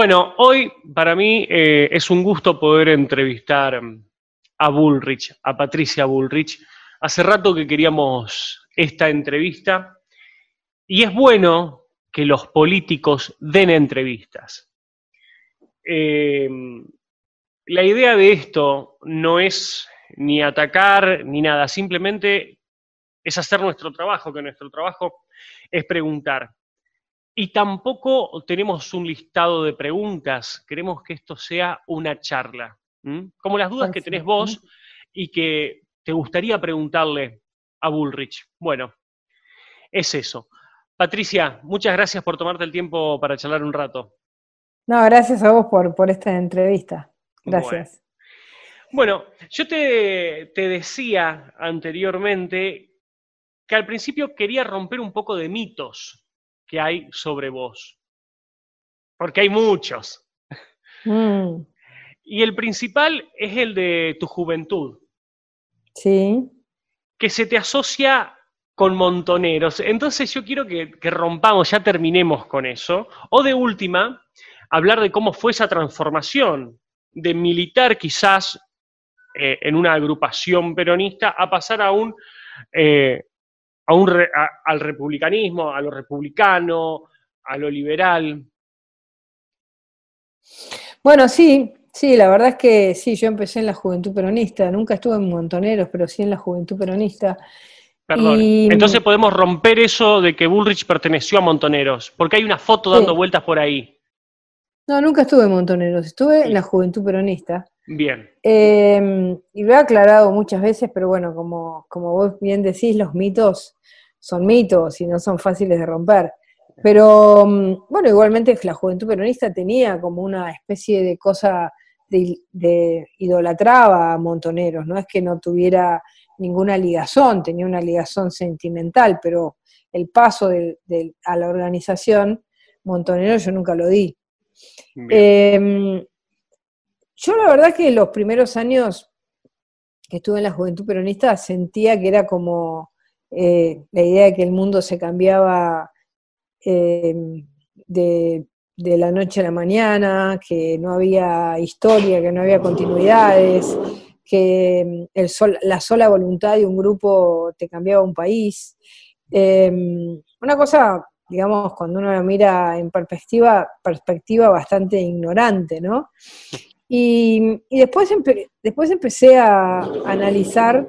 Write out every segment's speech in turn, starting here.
Bueno, hoy para mí eh, es un gusto poder entrevistar a Bullrich, a Patricia Bullrich. Hace rato que queríamos esta entrevista y es bueno que los políticos den entrevistas. Eh, la idea de esto no es ni atacar ni nada, simplemente es hacer nuestro trabajo, que nuestro trabajo es preguntar. Y tampoco tenemos un listado de preguntas, queremos que esto sea una charla, como las dudas que tenés vos y que te gustaría preguntarle a Bullrich. Bueno, es eso. Patricia, muchas gracias por tomarte el tiempo para charlar un rato. No, gracias a vos por, por esta entrevista. Gracias. Bueno, yo te decía anteriormente que al principio quería romper un poco de mitos que hay sobre vos. Porque hay muchos. Mm. Y el principal es el de tu juventud. Sí. Que se te asocia con montoneros. Entonces yo quiero que, rompamos, ya terminemos con eso. O de última, hablar de cómo fue esa transformación de militar quizás eh, en una agrupación peronista a pasar a un eh, a un al republicanismo, a lo republicano, a lo liberal. Bueno, sí, sí, la verdad es que sí, yo empecé en la juventud peronista, nunca estuve en Montoneros, pero sí en la juventud peronista. Perdón, entonces podemos romper eso de que Bullrich perteneció a Montoneros, porque hay una foto dando vueltas por ahí. No, nunca estuve en Montoneros, estuve en la Juventud Peronista. Bien. Eh, y lo he aclarado muchas veces, pero bueno, como, como vos bien decís, los mitos son mitos y no son fáciles de romper. Pero mm, bueno, igualmente la Juventud Peronista tenía como una especie de cosa de, idolatraba a Montoneros, no es que no tuviera ninguna ligazón, tenía una ligazón sentimental, pero el paso de, a la organización Montoneros yo nunca lo di. Em, yo la verdad que los primeros años que estuve en la juventud peronista sentía que era como eh, la idea de que el mundo se cambiaba em, de, la noche a la mañana, que no había historia, que no había continuidades, que em, el sol, la sola voluntad de un grupo te cambiaba un país. una cosa digamos, cuando uno la mira en perspectiva, perspectiva bastante ignorante, ¿no? Y, después, después empecé a analizar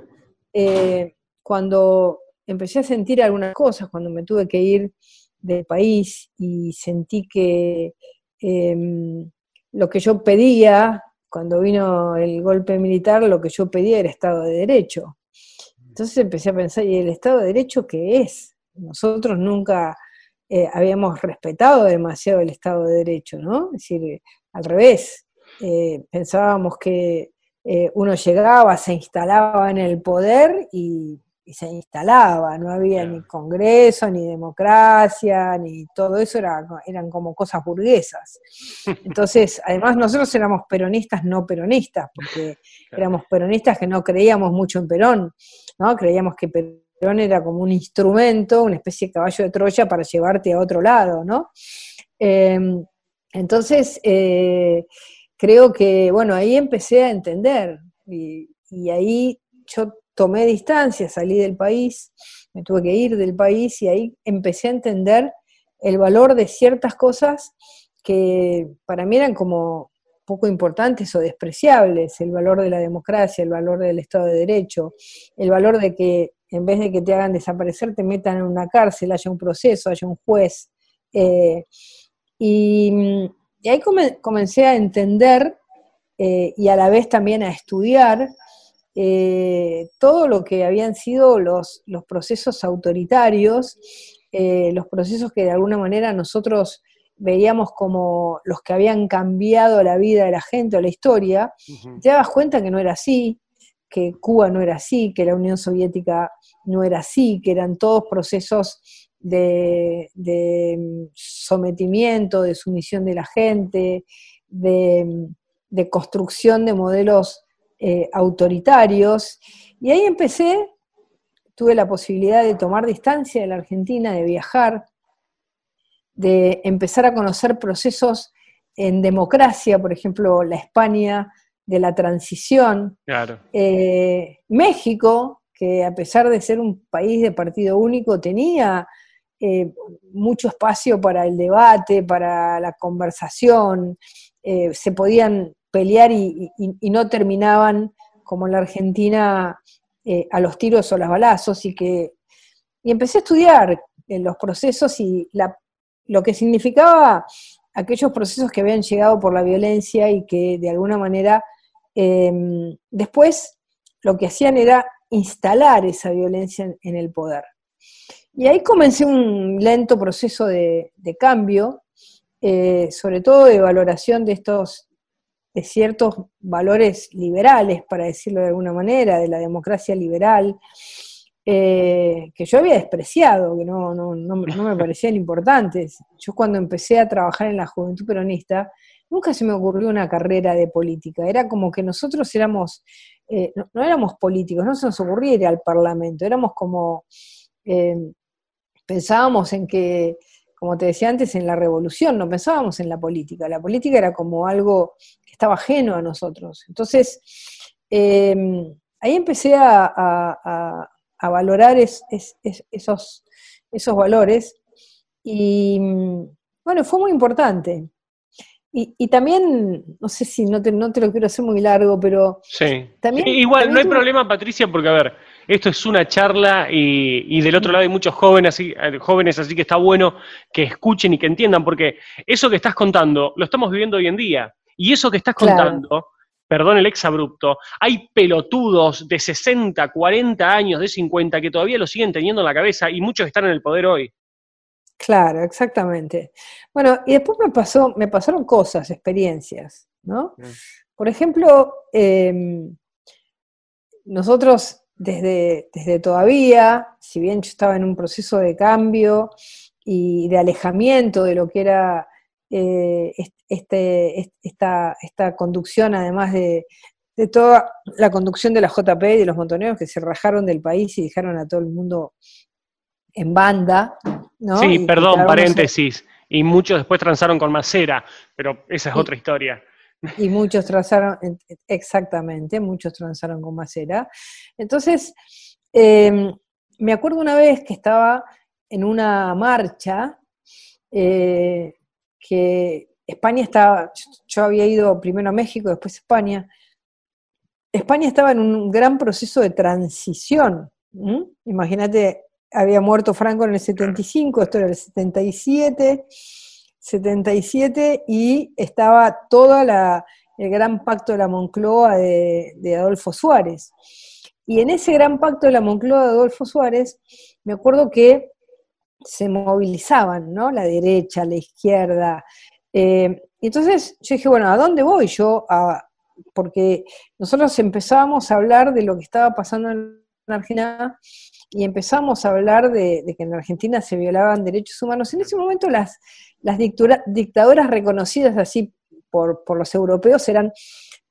eh, cuando empecé a sentir algunas cosas, cuando me tuve que ir del país y sentí que em, lo que yo pedía, cuando vino el golpe militar, lo que yo pedía era Estado de Derecho. Entonces empecé a pensar, ¿y el Estado de Derecho qué es? Nosotros nunca eh, habíamos respetado demasiado el Estado de Derecho, ¿no? Es decir, al revés, eh, pensábamos que eh, uno llegaba, se instalaba en el poder y, se instalaba, no había ni Congreso, ni democracia, ni todo eso, era, eran como cosas burguesas. Entonces, además nosotros éramos peronistas no peronistas, porque éramos peronistas que no creíamos mucho en Perón, ¿no? Creíamos que Perón era como un instrumento, una especie de caballo de Troya para llevarte a otro lado, ¿no? Em, entonces, eh, creo que, bueno, ahí empecé a entender y, y, ahí yo tomé distancia, salí del país, me tuve que ir del país y ahí empecé a entender el valor de ciertas cosas que para mí eran como poco importantes o despreciables, el valor de la democracia, el valor del Estado de Derecho, el valor de que en vez de que te hagan desaparecer, te metan en una cárcel, haya un proceso, haya un juez. Eh, y, ahí comencé a entender eh, y a la vez también a estudiar eh, todo lo que habían sido los, los procesos autoritarios, los procesos que de alguna manera nosotros veíamos como los que habían cambiado la vida de la gente o la historia, te dabas cuenta que no era así, que Cuba no era así, que la Unión Soviética no era así, que eran todos procesos de, mm, sometimiento, de sumisión de la gente, de, mm, construcción de modelos eh, autoritarios. Y ahí empecé, tuve la posibilidad de tomar distancia de la Argentina, de viajar, de empezar a conocer procesos en democracia, por ejemplo, la España de la transición. Eh, México, que a pesar de ser un país de partido único, tenía eh, mucho espacio para el debate, para la conversación, eh, se podían pelear y, no terminaban como en la Argentina a los tiros o las balazos y que y empecé a estudiar los procesos y lo que significaba aquellos procesos que habían llegado por la violencia y que de alguna manera Em, después lo que hacían era instalar esa violencia en, el poder. Y ahí comencé un lento proceso de, cambio, eh, sobre todo de valoración de estos ciertos valores liberales, para decirlo de alguna manera, de la democracia liberal, eh, que yo había despreciado, que no me parecían importantes. Yo cuando empecé a trabajar en la juventud peronista, nunca se me ocurrió una carrera de política. Era como que nosotros éramos, eh, no, éramos políticos, no se nos ocurrió ir al Parlamento, éramos como, eh, pensábamos en que, como te decía antes, en la revolución, no pensábamos en la política. La política era como algo que estaba ajeno a nosotros. Entonces, em, ahí empecé a, valorar esos, esos valores y, mm, bueno, fue muy importante. Y, también, no sé si no te, no te lo quiero hacer muy largo, pero. Sí. igual, no hay problema, Patricia, porque, a ver, esto es una charla y, y del otro lado hay muchos jóvenes así, eh, jóvenes, así que está bueno que escuchen y que entiendan, porque eso que estás contando lo estamos viviendo hoy en día. Y eso que estás contando, perdón el abrupto hay pelotudos de 60, 40 años, de 50 que todavía lo siguen teniendo en la cabeza y muchos están en el poder hoy. Claro, exactamente. Bueno, y después me pasó, me pasaron cosas, experiencias, ¿no? Mm. Por ejemplo, em, nosotros desde, desde todavía, si bien yo estaba en un proceso de cambio y de alejamiento de lo que era eh, este, esta, esta, conducción, además de, de, toda la conducción de la JP y de los montoneros que se rajaron del país y dejaron a todo el mundo en banda. ¿no? Sí, perdón, paréntesis. Y muchos después transaron con Macera, pero esa es otra historia. Y muchos transaron, exactamente, muchos transaron con Macera. Entonces, em, me acuerdo una vez que estaba en una marcha eh, que España estaba, yo había ido primero a México, después a España. España estaba en un gran proceso de transición. Imagínate había muerto Franco en el 75, esto era el 77, 77 y estaba todo el gran pacto de la Moncloa de, Adolfo Suárez. Y en ese gran pacto de la Moncloa de Adolfo Suárez, me acuerdo que se movilizaban, ¿no? La derecha, la izquierda. Eh, y entonces yo dije, bueno, ¿a dónde voy yo? porque nosotros empezábamos a hablar de lo que estaba pasando en Argentina y empezamos a hablar de, que en Argentina se violaban derechos humanos, en ese momento las, las dictadoras reconocidas así por, los europeos eran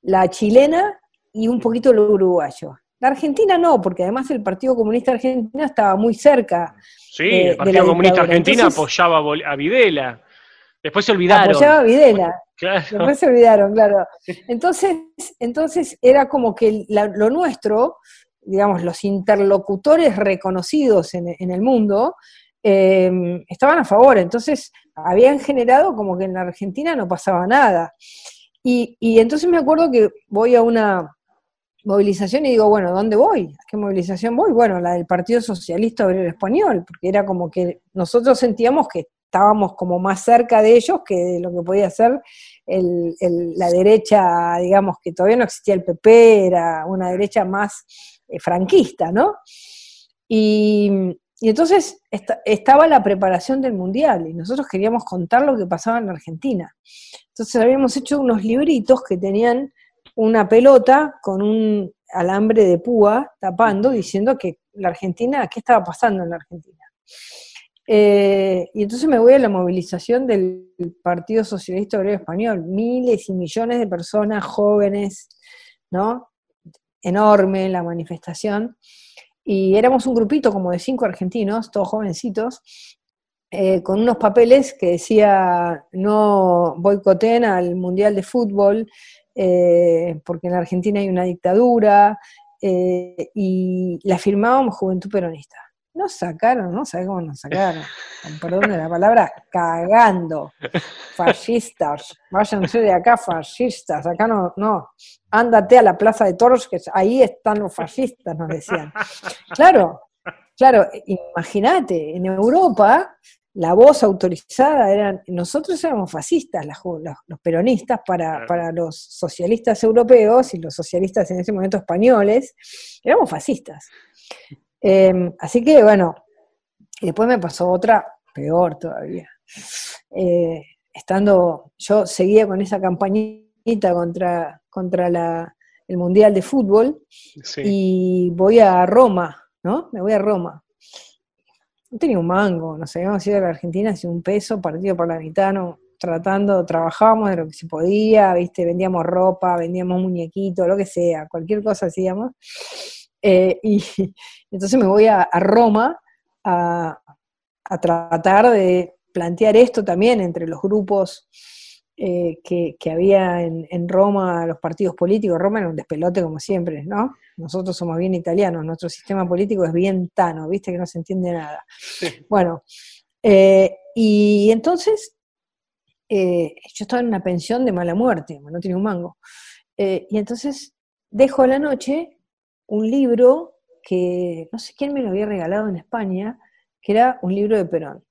la chilena y un poquito el uruguayo. La Argentina no, porque además el Partido Comunista Argentino estaba muy cerca. Sí, el Partido Comunista Argentina apoyaba a Videla. Después se olvidaron. Apoyaba a Videla. Después se olvidaron, claro. Entonces, entonces era como que lo nuestro digamos, los interlocutores reconocidos en, el mundo, eh, estaban a favor. Entonces, habían generado como que en la Argentina no pasaba nada. Y, entonces me acuerdo que voy a una movilización y digo, bueno, ¿dónde voy? ¿A qué movilización voy? Bueno, la del Partido Socialista Obrero Español, porque era como que nosotros sentíamos que estábamos como más cerca de ellos que de lo que podía ser la derecha, digamos, que todavía no existía el PP, era una derecha más eh, franquista, ¿no? Y, entonces estaba la preparación del Mundial y nosotros queríamos contar lo que pasaba en la Argentina. Entonces habíamos hecho unos libritos que tenían una pelota con un alambre de púa tapando, diciendo que la Argentina, ¿qué estaba pasando en la Argentina? Eh, y entonces me voy a la movilización del Partido Socialista Obrero Español, miles y millones de personas jóvenes, ¿no? enorme la manifestación. Y éramos un grupito como de cinco argentinos, todos jovencitos, eh, con unos papeles que decía no boicoten al Mundial de Fútbol, eh, porque en Argentina hay una dictadura, eh, y la firmábamos Juventud Peronista. Nos sacaron, no sabemos cómo nos sacaron, perdón de la palabra, cagando. Fascistas, váyanse de acá, fascistas, acá no, no, ándate a la Plaza de Toros, que ahí están los fascistas, nos decían. Claro, claro, imagínate, en Europa la voz autorizada eran, nosotros éramos fascistas, los, peronistas, para, para, los socialistas europeos y los socialistas en ese momento españoles, éramos fascistas. Em, así que bueno, después me pasó otra peor todavía. Eh, estando, yo seguía con esa campañita contra, contra el Mundial de Fútbol y voy a Roma, ¿no? Me voy a Roma. No tenía un mango, nos habíamos ido a la Argentina sin un peso, partido por la mitad, tratando, trabajábamos de lo que se podía, ¿viste? Vendíamos ropa, vendíamos muñequitos, lo que sea, cualquier cosa hacíamos. Eh, y, entonces me voy a, Roma a, tratar de plantear esto también entre los grupos eh, que, había en, Roma, los partidos políticos. Roma era un despelote como siempre, ¿no? Nosotros somos bien italianos, nuestro sistema político es bien tano, viste que no se entiende nada. Bueno, eh, y entonces yo estaba en una pensión de mala muerte, no tenía un mango. y entonces dejo la noche un libro que no sé quién me lo había regalado en España, que era un libro de Perón.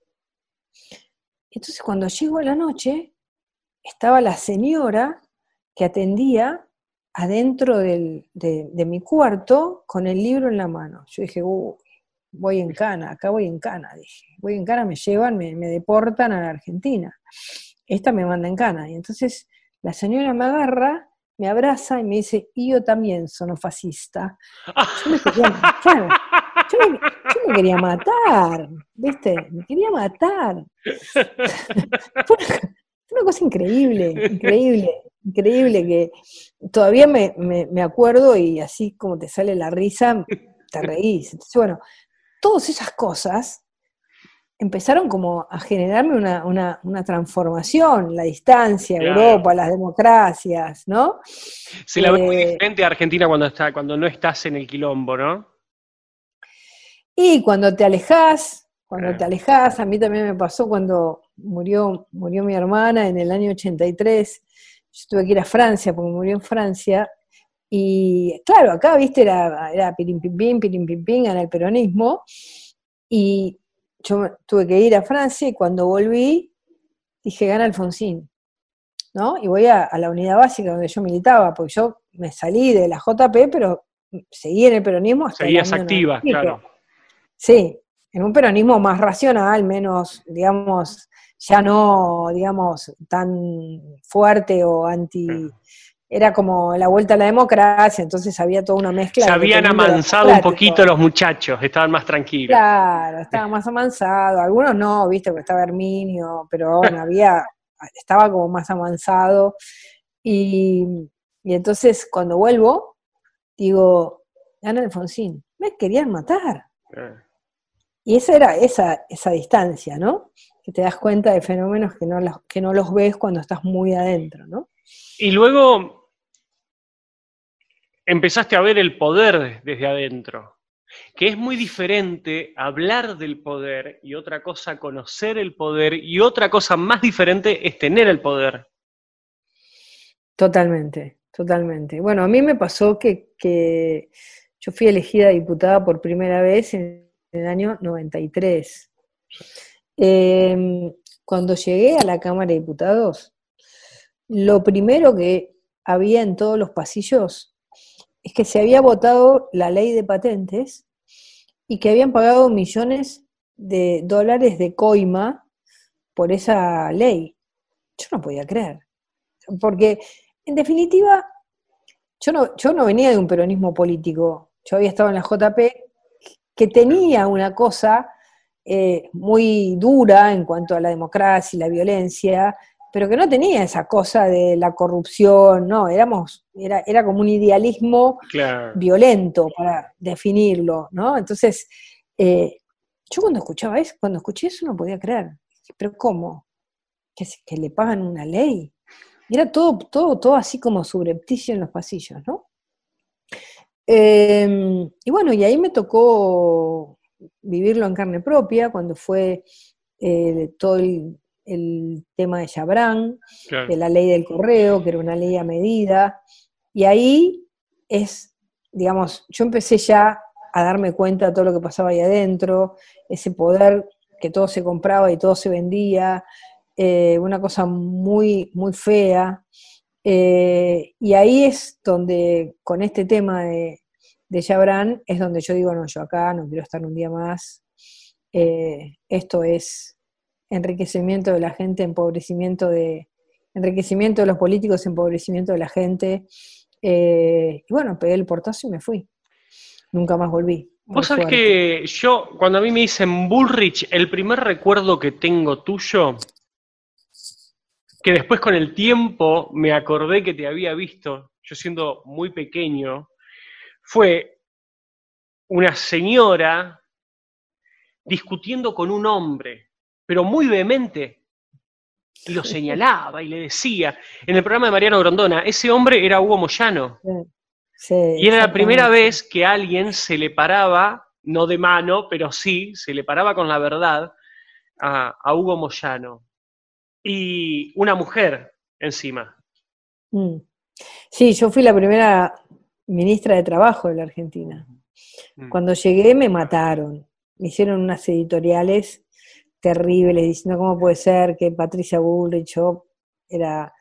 Entonces cuando llego a la noche, estaba la señora que atendía adentro de, mi cuarto con el libro en la mano. Yo dije, voy en cana, acá voy en cana, dije, voy en cana, me llevan, me, me deportan a la Argentina. Esta me manda en cana. Y entonces la señora me agarra me abraza y me dice, y yo también sono fascista. Yo me quería matar. Yo quería matar, ¿viste? Me quería matar. Fue una cosa increíble, increíble, increíble que todavía me, me acuerdo y así como te sale la risa, te reís. Entonces, bueno, todas esas cosas empezaron como a generarme una, transformación, la distancia, Europa, las democracias, ¿no? Se la ve muy eh, diferente a Argentina cuando, está, cuando no estás en el quilombo, ¿no? Y cuando te alejas, cuando te alejas, a mí también me pasó cuando murió, murió mi hermana en el año 83, yo tuve que ir a Francia porque murió en Francia, y claro, acá, viste, era, era pirim, pim, pirim, pim, en el peronismo, y yo tuve que ir a Francia y cuando volví dije, gana Alfonsín, ¿no? Y voy a, la unidad básica donde yo militaba, porque yo me salí de la JP, pero seguí en el peronismo hasta Seguías activa, claro. Sí, en un peronismo más racional, menos, digamos, ya no, digamos, tan fuerte o anti era como la vuelta a la democracia, entonces había toda una mezcla. Se habían amansado un poquito los muchachos, estaban más tranquilos. Claro, estaban más amansados, algunos no, viste, porque estaba Herminio, pero había, estaba como más amansado. Y, entonces cuando vuelvo, digo, Ana Alfonsín, me querían matar. Ah. Y esa era esa, esa distancia, ¿no? te das cuenta de fenómenos que no, los, que no los ves cuando estás muy adentro, ¿no? Y luego empezaste a ver el poder desde adentro, que es muy diferente hablar del poder y otra cosa conocer el poder y otra cosa más diferente es tener el poder. Totalmente, totalmente. Bueno, a mí me pasó que, que yo fui elegida diputada por primera vez en el año 93. Em, cuando llegué a la Cámara de Diputados, lo primero que había en todos los pasillos es que se había votado la ley de patentes y que habían pagado millones de dólares de coima por esa ley. Yo no podía creer, porque en definitiva yo no, yo no venía de un peronismo político, yo había estado en la JP que tenía una cosa eh, muy dura en cuanto a la democracia y la violencia, pero que no tenía esa cosa de la corrupción, no, éramos, era, era como un idealismo violento para definirlo, ¿no? Entonces, eh, yo cuando escuchaba eso, cuando escuché eso no podía creer, pero ¿cómo? ¿Que, le pagan una ley? era todo, todo, todo así como subrepticio en los pasillos, ¿no? Em, y bueno, y ahí me tocó vivirlo en carne propia, cuando fue eh, todo el, tema de Chabrán, de la ley del correo, que era una ley a medida, y ahí es, digamos, yo empecé ya a darme cuenta de todo lo que pasaba ahí adentro, ese poder que todo se compraba y todo se vendía, eh, una cosa muy, muy fea. Eh, y ahí es donde con este tema de, de Yabran es donde yo digo, no, yo acá no quiero estar un día más. Eh, esto es enriquecimiento de la gente, empobrecimiento de, enriquecimiento de los políticos, empobrecimiento de la gente. Eh, y bueno, pegué el portazo y me fui. Nunca más volví. Vos sabés que yo, cuando a mí me dicen Bullrich, el primer recuerdo que tengo tuyo, que después con el tiempo me acordé que te había visto, yo siendo muy pequeño, fue una señora discutiendo con un hombre, pero muy vehemente, y lo señalaba y le decía, en el programa de Mariano Grondona, ese hombre era Hugo Moyano. y era la primera vez que alguien se le paraba, no de mano, pero sí, se le paraba con la verdad a, a Hugo Moyano. Y una mujer encima. Mm. Sí, yo fui la primera ministra de Trabajo de la Argentina. Mm. Cuando llegué me mataron, me hicieron unas editoriales terribles diciendo cómo puede ser que Patricia Bullrich era,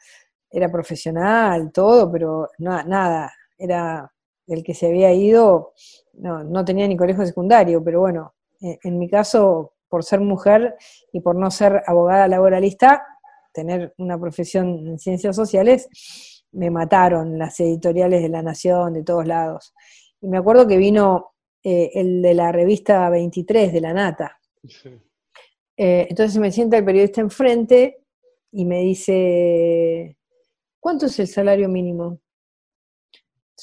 era profesional, todo, pero nada, era el que se había ido, no, tenía ni colegio secundario, pero bueno, eh, en mi caso, por ser mujer y por no ser abogada laboralista, tener una profesión en ciencias sociales, me mataron las editoriales de La Nación, de todos lados. Y me acuerdo que vino eh, el de la revista 23 de La Nata. Eh, entonces me sienta el periodista enfrente y me dice, ¿cuánto es el salario mínimo?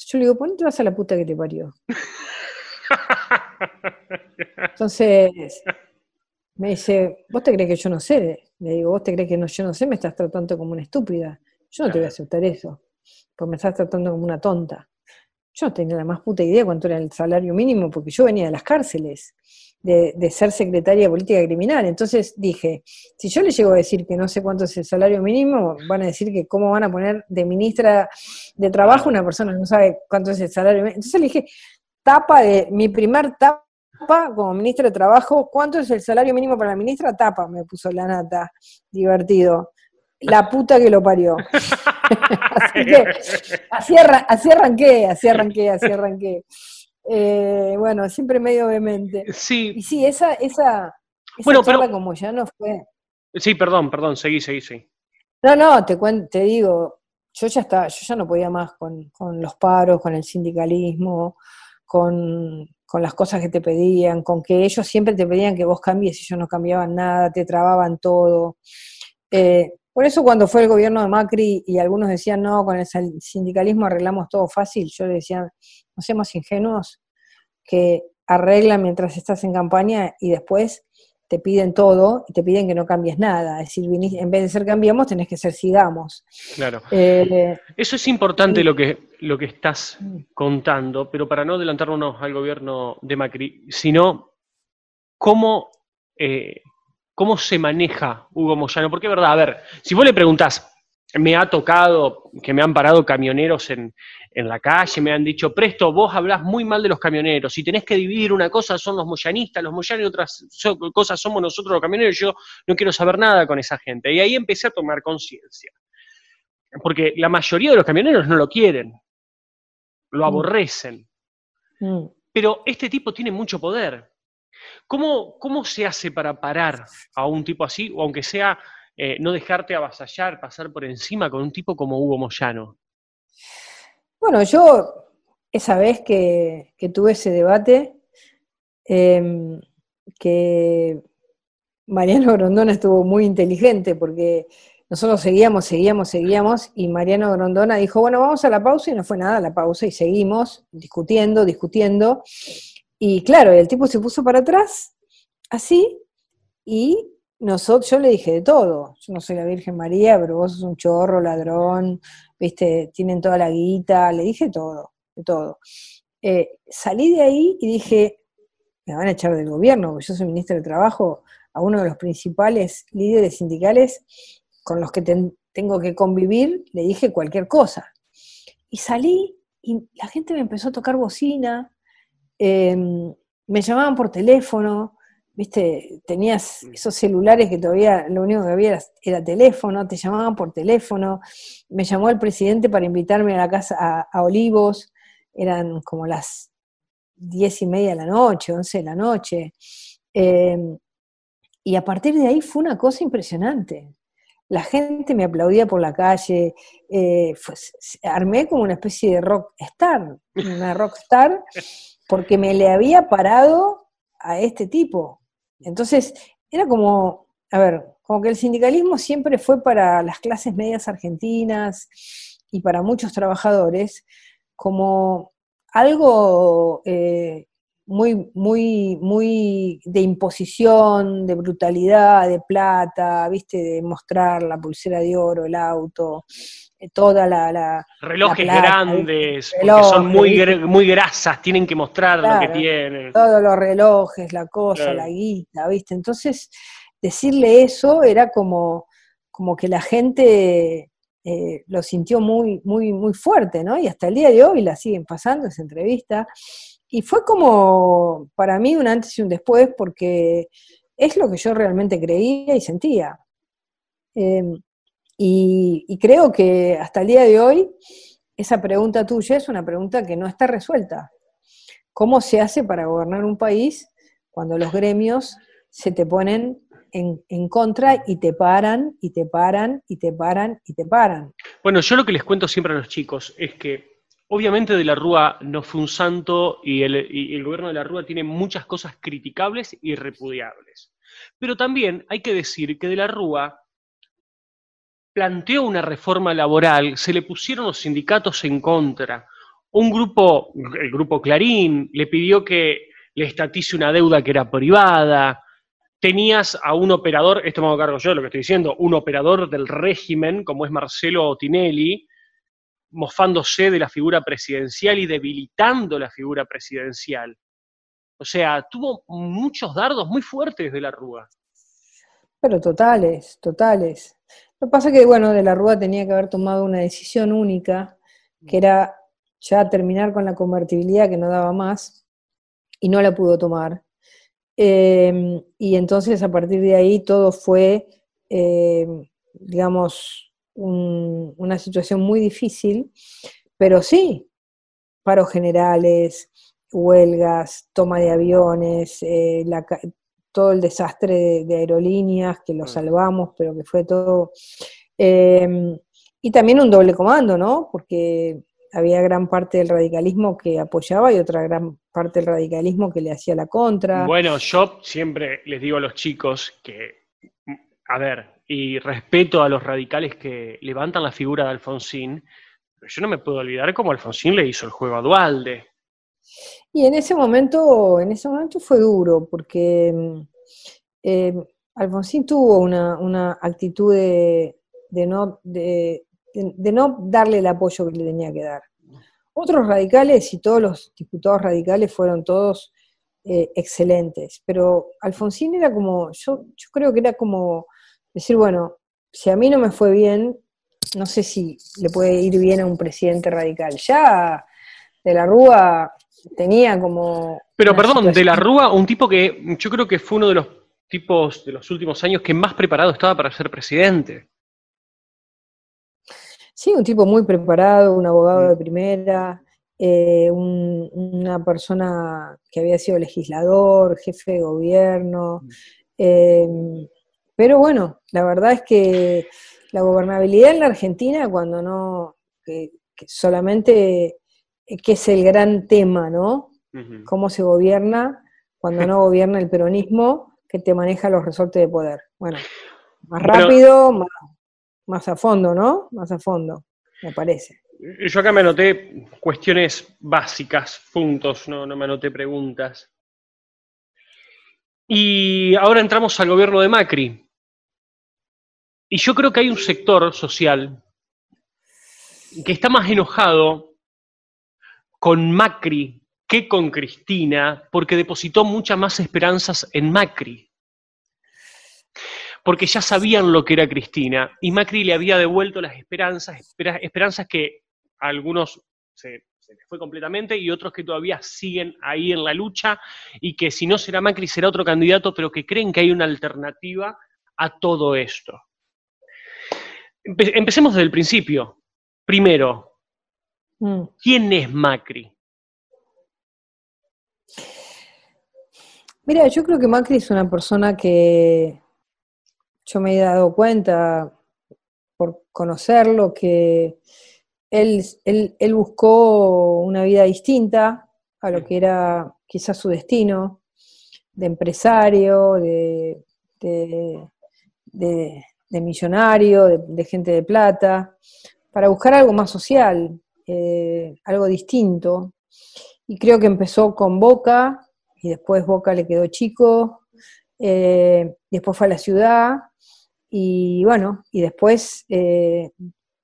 yo le digo, ponete pues vas a la puta que te parió. Entonces me dice, ¿vos te crees que yo no sé? Le digo, ¿vos te crees que no, yo no sé? Me estás tratando como una estúpida. Yo no te voy a aceptar eso porque me estás tratando como una tonta. Yo no tenía la más puta idea cuánto era el salario mínimo, porque yo venía de las cárceles, de, de ser secretaria de política criminal. Entonces dije, si yo le llego a decir que no sé cuánto es el salario mínimo, van a decir que cómo van a poner de ministra de trabajo una persona que no sabe cuánto es el salario mínimo. Entonces le dije, tapa de, mi primer tapa como ministra de Trabajo, ¿cuánto es el salario mínimo para la ministra? Tapa, me puso la nata. Divertido. La puta que lo parió. así que así, arranqué, así arranqué, así arranqué. Eh, bueno, siempre medio obviamente. Sí. Y sí, esa, esa, esa bueno, como ya no fue. Sí, perdón, perdón, seguí, seguí, seguí. No, no, te, te digo, yo ya estaba, yo ya no podía más con, los paros, con el sindicalismo, con, con, las cosas que te pedían, con que ellos siempre te pedían que vos cambies, Y ellos no cambiaban nada, te trababan todo. Eh, por eso cuando fue el gobierno de Macri y algunos decían, no, con el sindicalismo arreglamos todo fácil, yo le decía, no seamos ingenuos, que arreglan mientras estás en campaña y después te piden todo y te piden que no cambies nada. Es decir, en vez de ser cambiamos, tenés que ser sigamos. Claro. Eh, eso es importante lo, que, lo que estás mm. contando, pero para no adelantarnos al gobierno de Macri, sino cómo eh, ¿Cómo se maneja Hugo Moyano? Porque es verdad, a ver, si vos le preguntás, me ha tocado que me han parado camioneros en, la calle, me han dicho, presto, vos hablas muy mal de los camioneros, si tenés que dividir una cosa son los moyanistas, los moyanos y otras cosas somos nosotros los camioneros, yo no quiero saber nada con esa gente. Y ahí empecé a tomar conciencia, porque la mayoría de los camioneros no lo quieren, lo mm. aborrecen, mm. pero este tipo tiene mucho poder. ¿Cómo, ¿Cómo, se hace para parar a un tipo así, o aunque sea eh, no dejarte avasallar, pasar por encima con un tipo como Hugo Moyano? Bueno, yo esa vez que, que tuve ese debate, em, que Mariano Grondona estuvo muy inteligente porque nosotros seguíamos, seguíamos, seguíamos y Mariano Grondona dijo, bueno, vamos a la pausa y no fue nada la pausa y seguimos discutiendo, discutiendo. Y claro, el tipo se puso para atrás, así, y nosotros, yo le dije de todo. Yo no soy la Virgen María, pero vos sos un chorro, ladrón, viste, tienen toda la guita, le dije todo, de todo. Eh, salí de ahí y dije, me van a echar del gobierno, porque yo soy ministra de Trabajo, a uno de los principales líderes sindicales con los que tengo que convivir, le dije cualquier cosa. Y salí y la gente me empezó a tocar bocina, Em, me llamaban por teléfono, viste, tenías esos celulares que todavía lo único que había era, teléfono, te llamaban por teléfono, me llamó el presidente para invitarme a la casa a, Olivos, eran como las diez y media de la noche, once de la noche. Em, y a partir de ahí fue una cosa impresionante. La gente me aplaudía por la calle, eh, armé como una especie de rock star, una rock star. porque me le había parado a este tipo. Entonces, era como, a ver, como que el sindicalismo siempre fue para las clases medias argentinas y para muchos trabajadores como algo eh, muy, muy, muy de imposición, de brutalidad, de plata, viste, de mostrar la pulsera de oro, el auto, eh, toda la, relojes grandes, porque son muy, muy grasas, tienen que mostrar lo que tienen. Todos los relojes, la cosa, la guita, viste. Entonces, decirle eso era como, como que la gente eh, lo sintió muy, muy, muy fuerte, ¿no? Y hasta el día de hoy la siguen pasando esa entrevista y fue como para mí un antes y un después porque es lo que yo realmente creía y sentía. Em, y, creo que hasta el día de hoy esa pregunta tuya es una pregunta que no está resuelta. ¿Cómo se hace para gobernar un país cuando los gremios se te ponen en, en contra y te paran y te paran y te paran y te paran? Bueno, yo lo que les cuento siempre a los chicos es que Obviamente de la Rúa no fue un santo y el, gobierno de la Rúa tiene muchas cosas criticables y repudiables. Pero también hay que decir que de la Rúa planteó una reforma laboral, se le pusieron los sindicatos en contra. Un grupo, el grupo Clarín, le pidió que le estatice una deuda que era privada. Tenías a un operador, esto me hago cargo yo lo que estoy diciendo, un operador del régimen, como es Marcelo Tinelli, mofándose de la figura presidencial y debilitando la figura presidencial. O sea, tuvo muchos dardos muy fuertes de la Rúa. Pero totales, totales. Lo que pasa es que, bueno, de la Rúa tenía que haber tomado una decisión única, que era ya terminar con la convertibilidad que no daba más, y no la pudo tomar. Em, y entonces a partir de ahí todo fue, em, digamos, una situación muy difícil, pero sí, paros generales, huelgas, toma de aviones, eh, todo el desastre de, aerolíneas que lo mm. salvamos, pero que fue todo... Em, y también un doble comando, ¿no? Porque había gran parte del radicalismo que apoyaba y otra gran parte del radicalismo que le hacía la contra. Bueno, yo siempre les digo a los chicos que, a ver, y respeto a los radicales que levantan la figura de Alfonsín, pero yo no me puedo olvidar cómo Alfonsín le hizo el juego a Dualde. Y en ese momento, en ese momento fue duro, porque mm, em, Alfonsín tuvo una, actitud de, no, de, no darle el apoyo que le tenía que dar. Otros radicales y todos los diputados radicales fueron todos eh, excelentes, pero Alfonsín era como, yo, yo, creo que era como decir, bueno, si a mí no me fue bien, no sé si le puede ir bien a un presidente radical. Ya de la Rúa tenía como... Pero perdón, de la Rúa, un tipo que yo creo que fue uno de los tipos de los últimos años que más preparado estaba para ser presidente. Sí, un tipo muy preparado, un abogado mm. de primera, eh, una persona que había sido legislador, jefe de gobierno, mm. eh, pero bueno, la verdad es que la gobernabilidad en la Argentina, cuando no, solamente, eh, que es el gran tema, ¿no? Cómo se gobierna cuando no gobierna el peronismo que te maneja los resortes de poder. Bueno, más rápido, más, más a fondo, ¿no? Más a fondo, me parece. Yo acá me anoté cuestiones básicas, puntos, no, no me anoté preguntas. Y ahora entramos al gobierno de Macri. Y yo creo que hay un sector social que está más enojado con Macri que con Cristina, porque depositó muchas más esperanzas en Macri. Porque ya sabían lo que era Cristina y Macri le había devuelto las esperanzas, esperanzas que a algunos se, se les fue completamente y otros que todavía siguen ahí en la lucha y que si no será Macri será otro candidato, pero que creen que hay una alternativa a todo esto empecemos desde el principio. Primero, mm. ¿quién es Macri? Mira, yo creo que Macri es una persona que yo me he dado cuenta por conocerlo, que él, él, buscó una vida distinta a lo que era quizás su destino, de empresario, de, de, de millonario, de, gente de plata, para buscar algo más social, eh, algo distinto. Y creo que empezó con Boca, y después Boca le quedó chico, eh, después fue a la ciudad, y bueno, y después eh,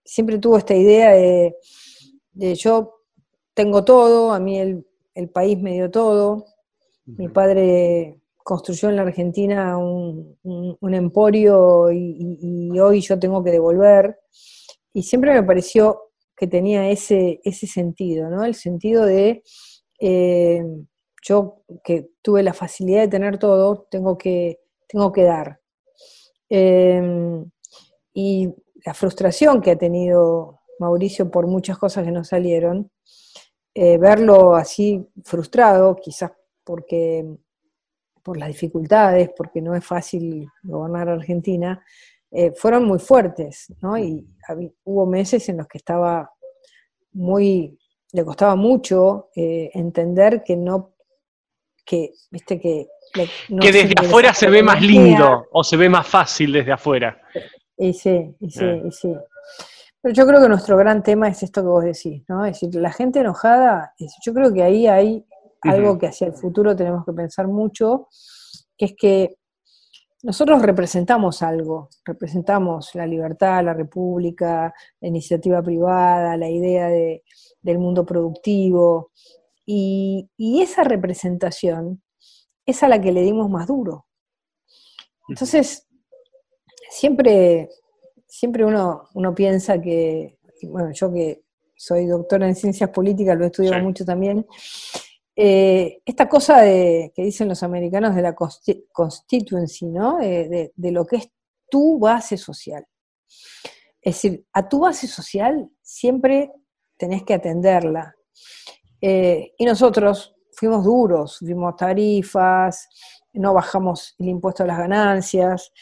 siempre tuvo esta idea de, yo tengo todo, a mí el, el país me dio todo, mi padre construyó en la Argentina un, emporio y, hoy yo tengo que devolver. Y siempre me pareció que tenía ese, ese sentido, ¿no? El sentido de eh, yo que tuve la facilidad de tener todo, tengo que, tengo que dar. Em, y la frustración que ha tenido Mauricio por muchas cosas que no salieron, eh, verlo así frustrado, quizás porque por las dificultades, porque no es fácil gobernar Argentina, eh, fueron muy fuertes, ¿no? Y hubo meses en los que estaba muy, le costaba mucho eh, entender que no, que, viste, que... que desde afuera se ve más lindo o se ve más fácil desde afuera. sí, sí, eh. sí. Pero yo creo que nuestro gran tema es esto que vos decís, ¿no? Es decir, la gente enojada, yo creo que ahí hay algo que hacia el futuro tenemos que pensar mucho, que es que nosotros representamos algo, representamos la libertad, la república, la iniciativa privada, la idea del mundo productivo, y, esa representación es a la que le dimos más duro. Entonces, siempre, siempre uno, uno piensa que, bueno, yo que soy doctora en ciencias políticas, lo he estudiado mucho también, eh, esta cosa que dicen los americanos de la constituency, ¿no? De, lo que es tu base social. Es decir, a tu base social siempre tenés que atenderla. Eh, y nosotros fuimos duros, subimos tarifas, no bajamos el impuesto a las ganancias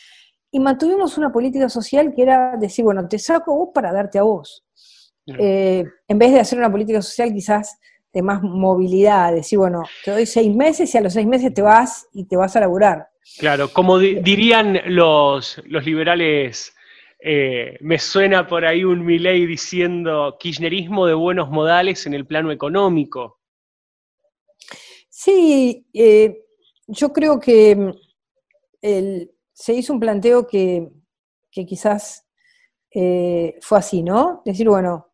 y mantuvimos una política social que era decir, bueno, te saco vos para darte a vos. Eh, en vez de hacer una política social quizás más movilidad, decir, bueno, te doy seis meses y a los seis meses te vas y te vas a laburar. Claro, como dirían los, liberales, eh, me suena por ahí un Milley diciendo kirchnerismo de buenos modales en el plano económico. Sí, eh, yo creo que mm, se hizo un planteo que, quizás eh, fue así, ¿no? Decir, bueno,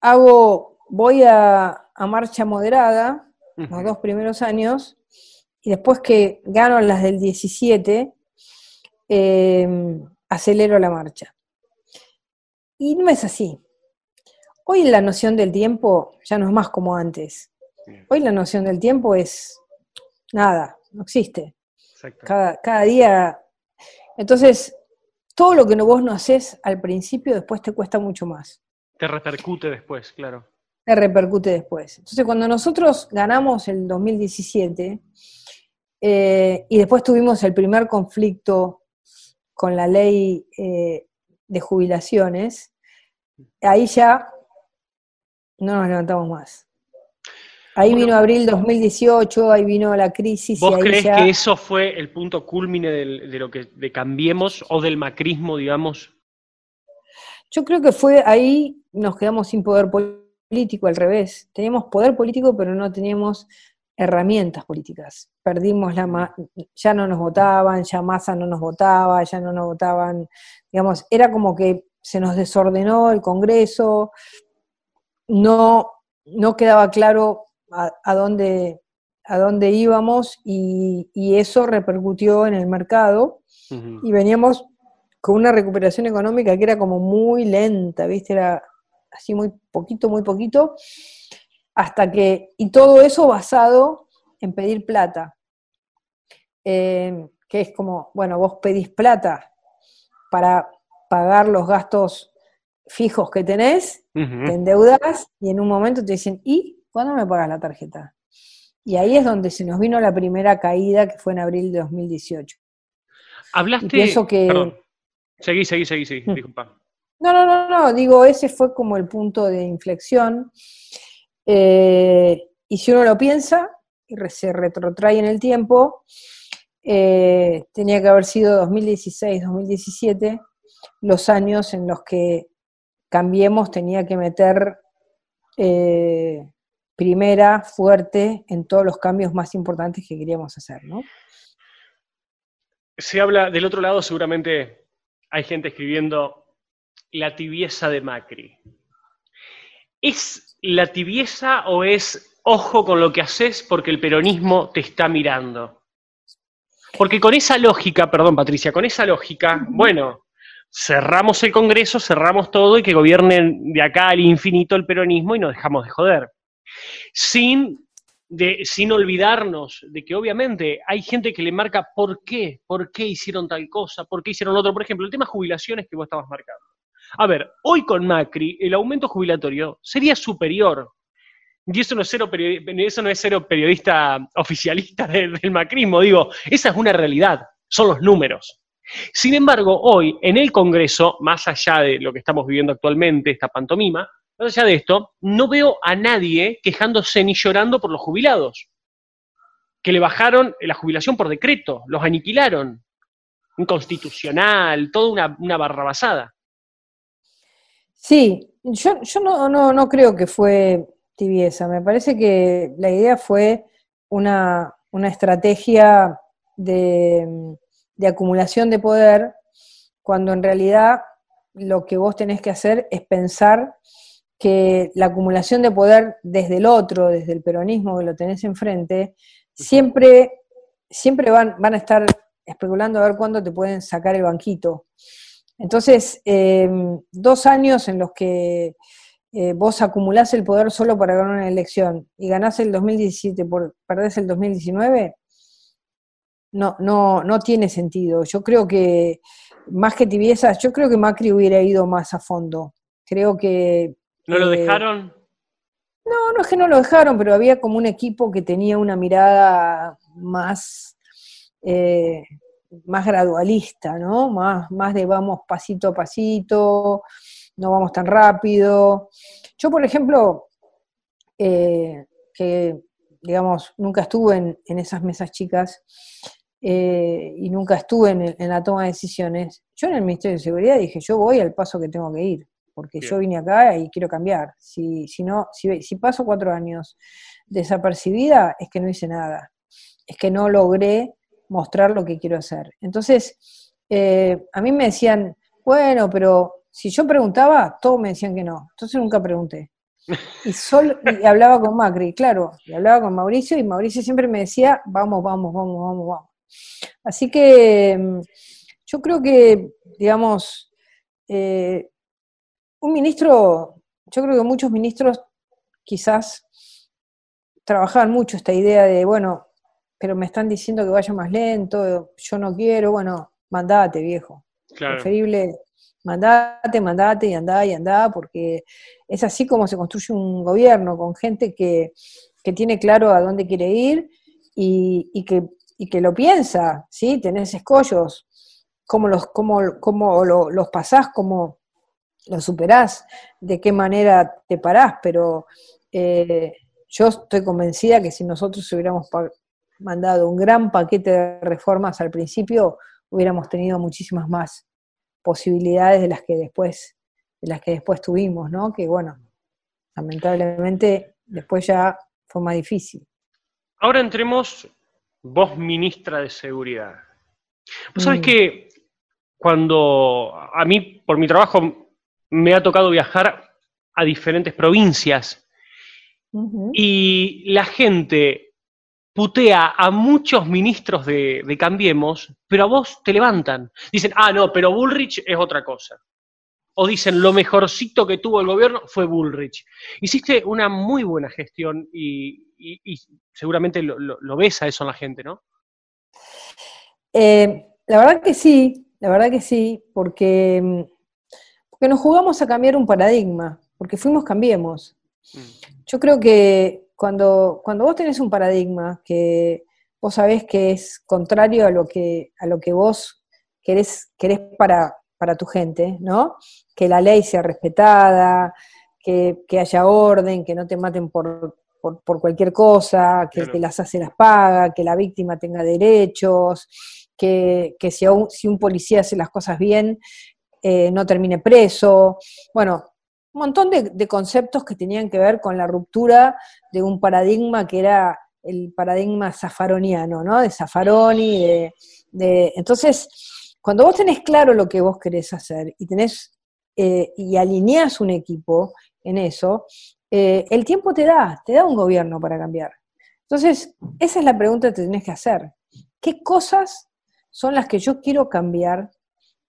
hago, voy a, a marcha moderada, los dos primeros años, y después que gano las del 17, em, acelero la marcha. Y no es así. Hoy la noción del tiempo ya no es más como antes. Hoy la noción del tiempo es nada, no existe. Cada, cada, día. Entonces, todo lo que vos no haces al principio, después te cuesta mucho más. Te repercute después, claro repercute después. Entonces, cuando nosotros ganamos el 2017 eh, y después tuvimos el primer conflicto con la ley eh, de jubilaciones, ahí ya no nos levantamos más. Ahí vino abril 2018, ahí vino la crisis. ¿Vos y crees que eso fue el punto cúlmine de lo que cambiemos o del macrismo, digamos? Yo creo que fue ahí nos quedamos sin poder político político, al revés. Teníamos poder político, pero no teníamos herramientas políticas. Perdimos la... ya no nos votaban, ya masa no nos votaba, ya no nos votaban, digamos, era como que se nos desordenó el Congreso, no, no quedaba claro a, dónde, a dónde íbamos y, eso repercutió en el mercado y veníamos con una recuperación económica que era como muy lenta, ¿viste? Era, así muy poquito, muy poquito, hasta que, y todo eso basado en pedir plata, eh, que es como, bueno, vos pedís plata para pagar los gastos fijos que tenés, te endeudas y en un momento te dicen, ¿y cuándo me pagas la tarjeta? Y ahí es donde se nos vino la primera caída que fue en abril de 2018. Hablaste. de pienso que. Perdón. Seguí, seguí, seguí, seguí. Mm. Disculpa. No, no, no, no, digo, ese fue como el punto de inflexión. Eh, y si uno lo piensa y se retrotrae en el tiempo, eh, tenía que haber sido 2016, 2017, los años en los que Cambiemos tenía que meter eh, primera, fuerte, en todos los cambios más importantes que queríamos hacer, ¿no? Se habla, del otro lado seguramente hay gente escribiendo la tibieza de Macri. ¿Es la tibieza o es ojo con lo que haces porque el peronismo te está mirando? Porque con esa lógica, perdón Patricia, con esa lógica, bueno, cerramos el Congreso, cerramos todo y que gobiernen de acá al infinito el peronismo y nos dejamos de joder. Sin, sin olvidarnos de que obviamente hay gente que le marca por qué, por qué hicieron tal cosa, por qué hicieron otro. Por ejemplo, el tema jubilaciones que vos estabas marcando. A ver, hoy con Macri el aumento jubilatorio sería superior. Y eso no es cero, eso no es cero periodista oficialista del, macrismo, digo, esa es una realidad, son los números. Sin embargo, hoy en el Congreso, más allá de lo que estamos viviendo actualmente, esta pantomima, más allá de esto, no veo a nadie quejándose ni llorando por los jubilados, que le bajaron la jubilación por decreto, los aniquilaron, inconstitucional, toda una, una barrabasada. Sí, yo, no, no, creo que fue tibieza, me parece que la idea fue una, una estrategia de, de acumulación de poder, cuando en realidad lo que vos tenés que hacer es pensar que la acumulación de poder desde el otro, desde el peronismo que lo tenés enfrente, siempre, siempre van, van a estar especulando a ver cuándo te pueden sacar el banquito. Entonces, eh, dos años en los que eh, vos acumulás el poder solo para ganar una elección y ganás el 2017 por perdés el 2019, no, no, no tiene sentido. Yo creo que, más que tibiezas, yo creo que Macri hubiera ido más a fondo. Creo que... ¿No lo eh, dejaron? No, no es que no lo dejaron, pero había como un equipo que tenía una mirada más más gradualista, ¿no? Más, más de vamos pasito a pasito, no vamos tan rápido. Yo, por ejemplo, eh, que digamos, nunca estuve en, esas mesas chicas eh, y nunca estuve en, la toma de decisiones, yo en el Ministerio de Seguridad dije, yo voy al paso que tengo que ir, porque yo vine acá y quiero cambiar. Si, si, no, si, si paso cuatro años desapercibida, es que no hice nada, es que no logré mostrar lo que quiero hacer. Entonces, eh, a mí me decían, bueno, pero si yo preguntaba, todos me decían que no. Entonces nunca pregunté. Y, solo, hablaba con Macri, claro, y hablaba con Mauricio, y Mauricio siempre me decía, vamos, vamos, vamos, vamos, vamos. Así que mm, yo creo que, digamos, eh, un ministro, yo creo que muchos ministros quizás trabajaban mucho esta idea de, bueno, pero me están diciendo que vaya más lento, yo no quiero, bueno, mandate, viejo. Claro. Preferible, mandate, mandate y andá y andá, porque es así como se construye un gobierno, con gente que, tiene claro a dónde quiere ir y, que, y que lo piensa, ¿sí? Tenés escollos, cómo los, cómo, cómo los pasás, cómo los superás, de qué manera te parás, pero... Eh, yo estoy convencida que si nosotros hubiéramos mandado un gran paquete de reformas al principio, hubiéramos tenido muchísimas más posibilidades de las que después, de las que después tuvimos, ¿no? Que bueno, lamentablemente después ya fue más difícil. Ahora entremos, vos ministra de Seguridad. Vos sabés mm. que cuando a mí, por mi trabajo, me ha tocado viajar a diferentes provincias y la gente putea a muchos ministros de, Cambiemos, pero a vos te levantan. Dicen, ah, no, pero Bullrich es otra cosa. O dicen, lo mejorcito que tuvo el gobierno fue Bullrich. Hiciste una muy buena gestión y, seguramente lo, ves a eso en la gente, ¿no? Eh, la verdad que sí, la verdad que sí, porque, mm, porque nos jugamos a cambiar un paradigma, porque fuimos Cambiemos. Mm. Yo creo que cuando, cuando vos tenés un paradigma que vos sabés que es contrario a lo que, a lo que vos querés, querés para, para tu gente, ¿no? Que la ley sea respetada, que, haya orden, que no te maten por, por, cualquier cosa, que las hace las paga, que la víctima tenga derechos, que, que si, un, si un policía hace las cosas bien, eh, no termine preso. Bueno, un montón de, conceptos que tenían que ver con la ruptura de un paradigma que era el paradigma zafaroniano, ¿no? De Zafaroni, de, Entonces, cuando vos tenés claro lo que vos querés hacer y tenés eh, y alineás un equipo en eso, eh, el tiempo te da, te da un gobierno para cambiar. Entonces, esa es la pregunta que tenés que hacer. ¿Qué cosas son las que yo quiero cambiar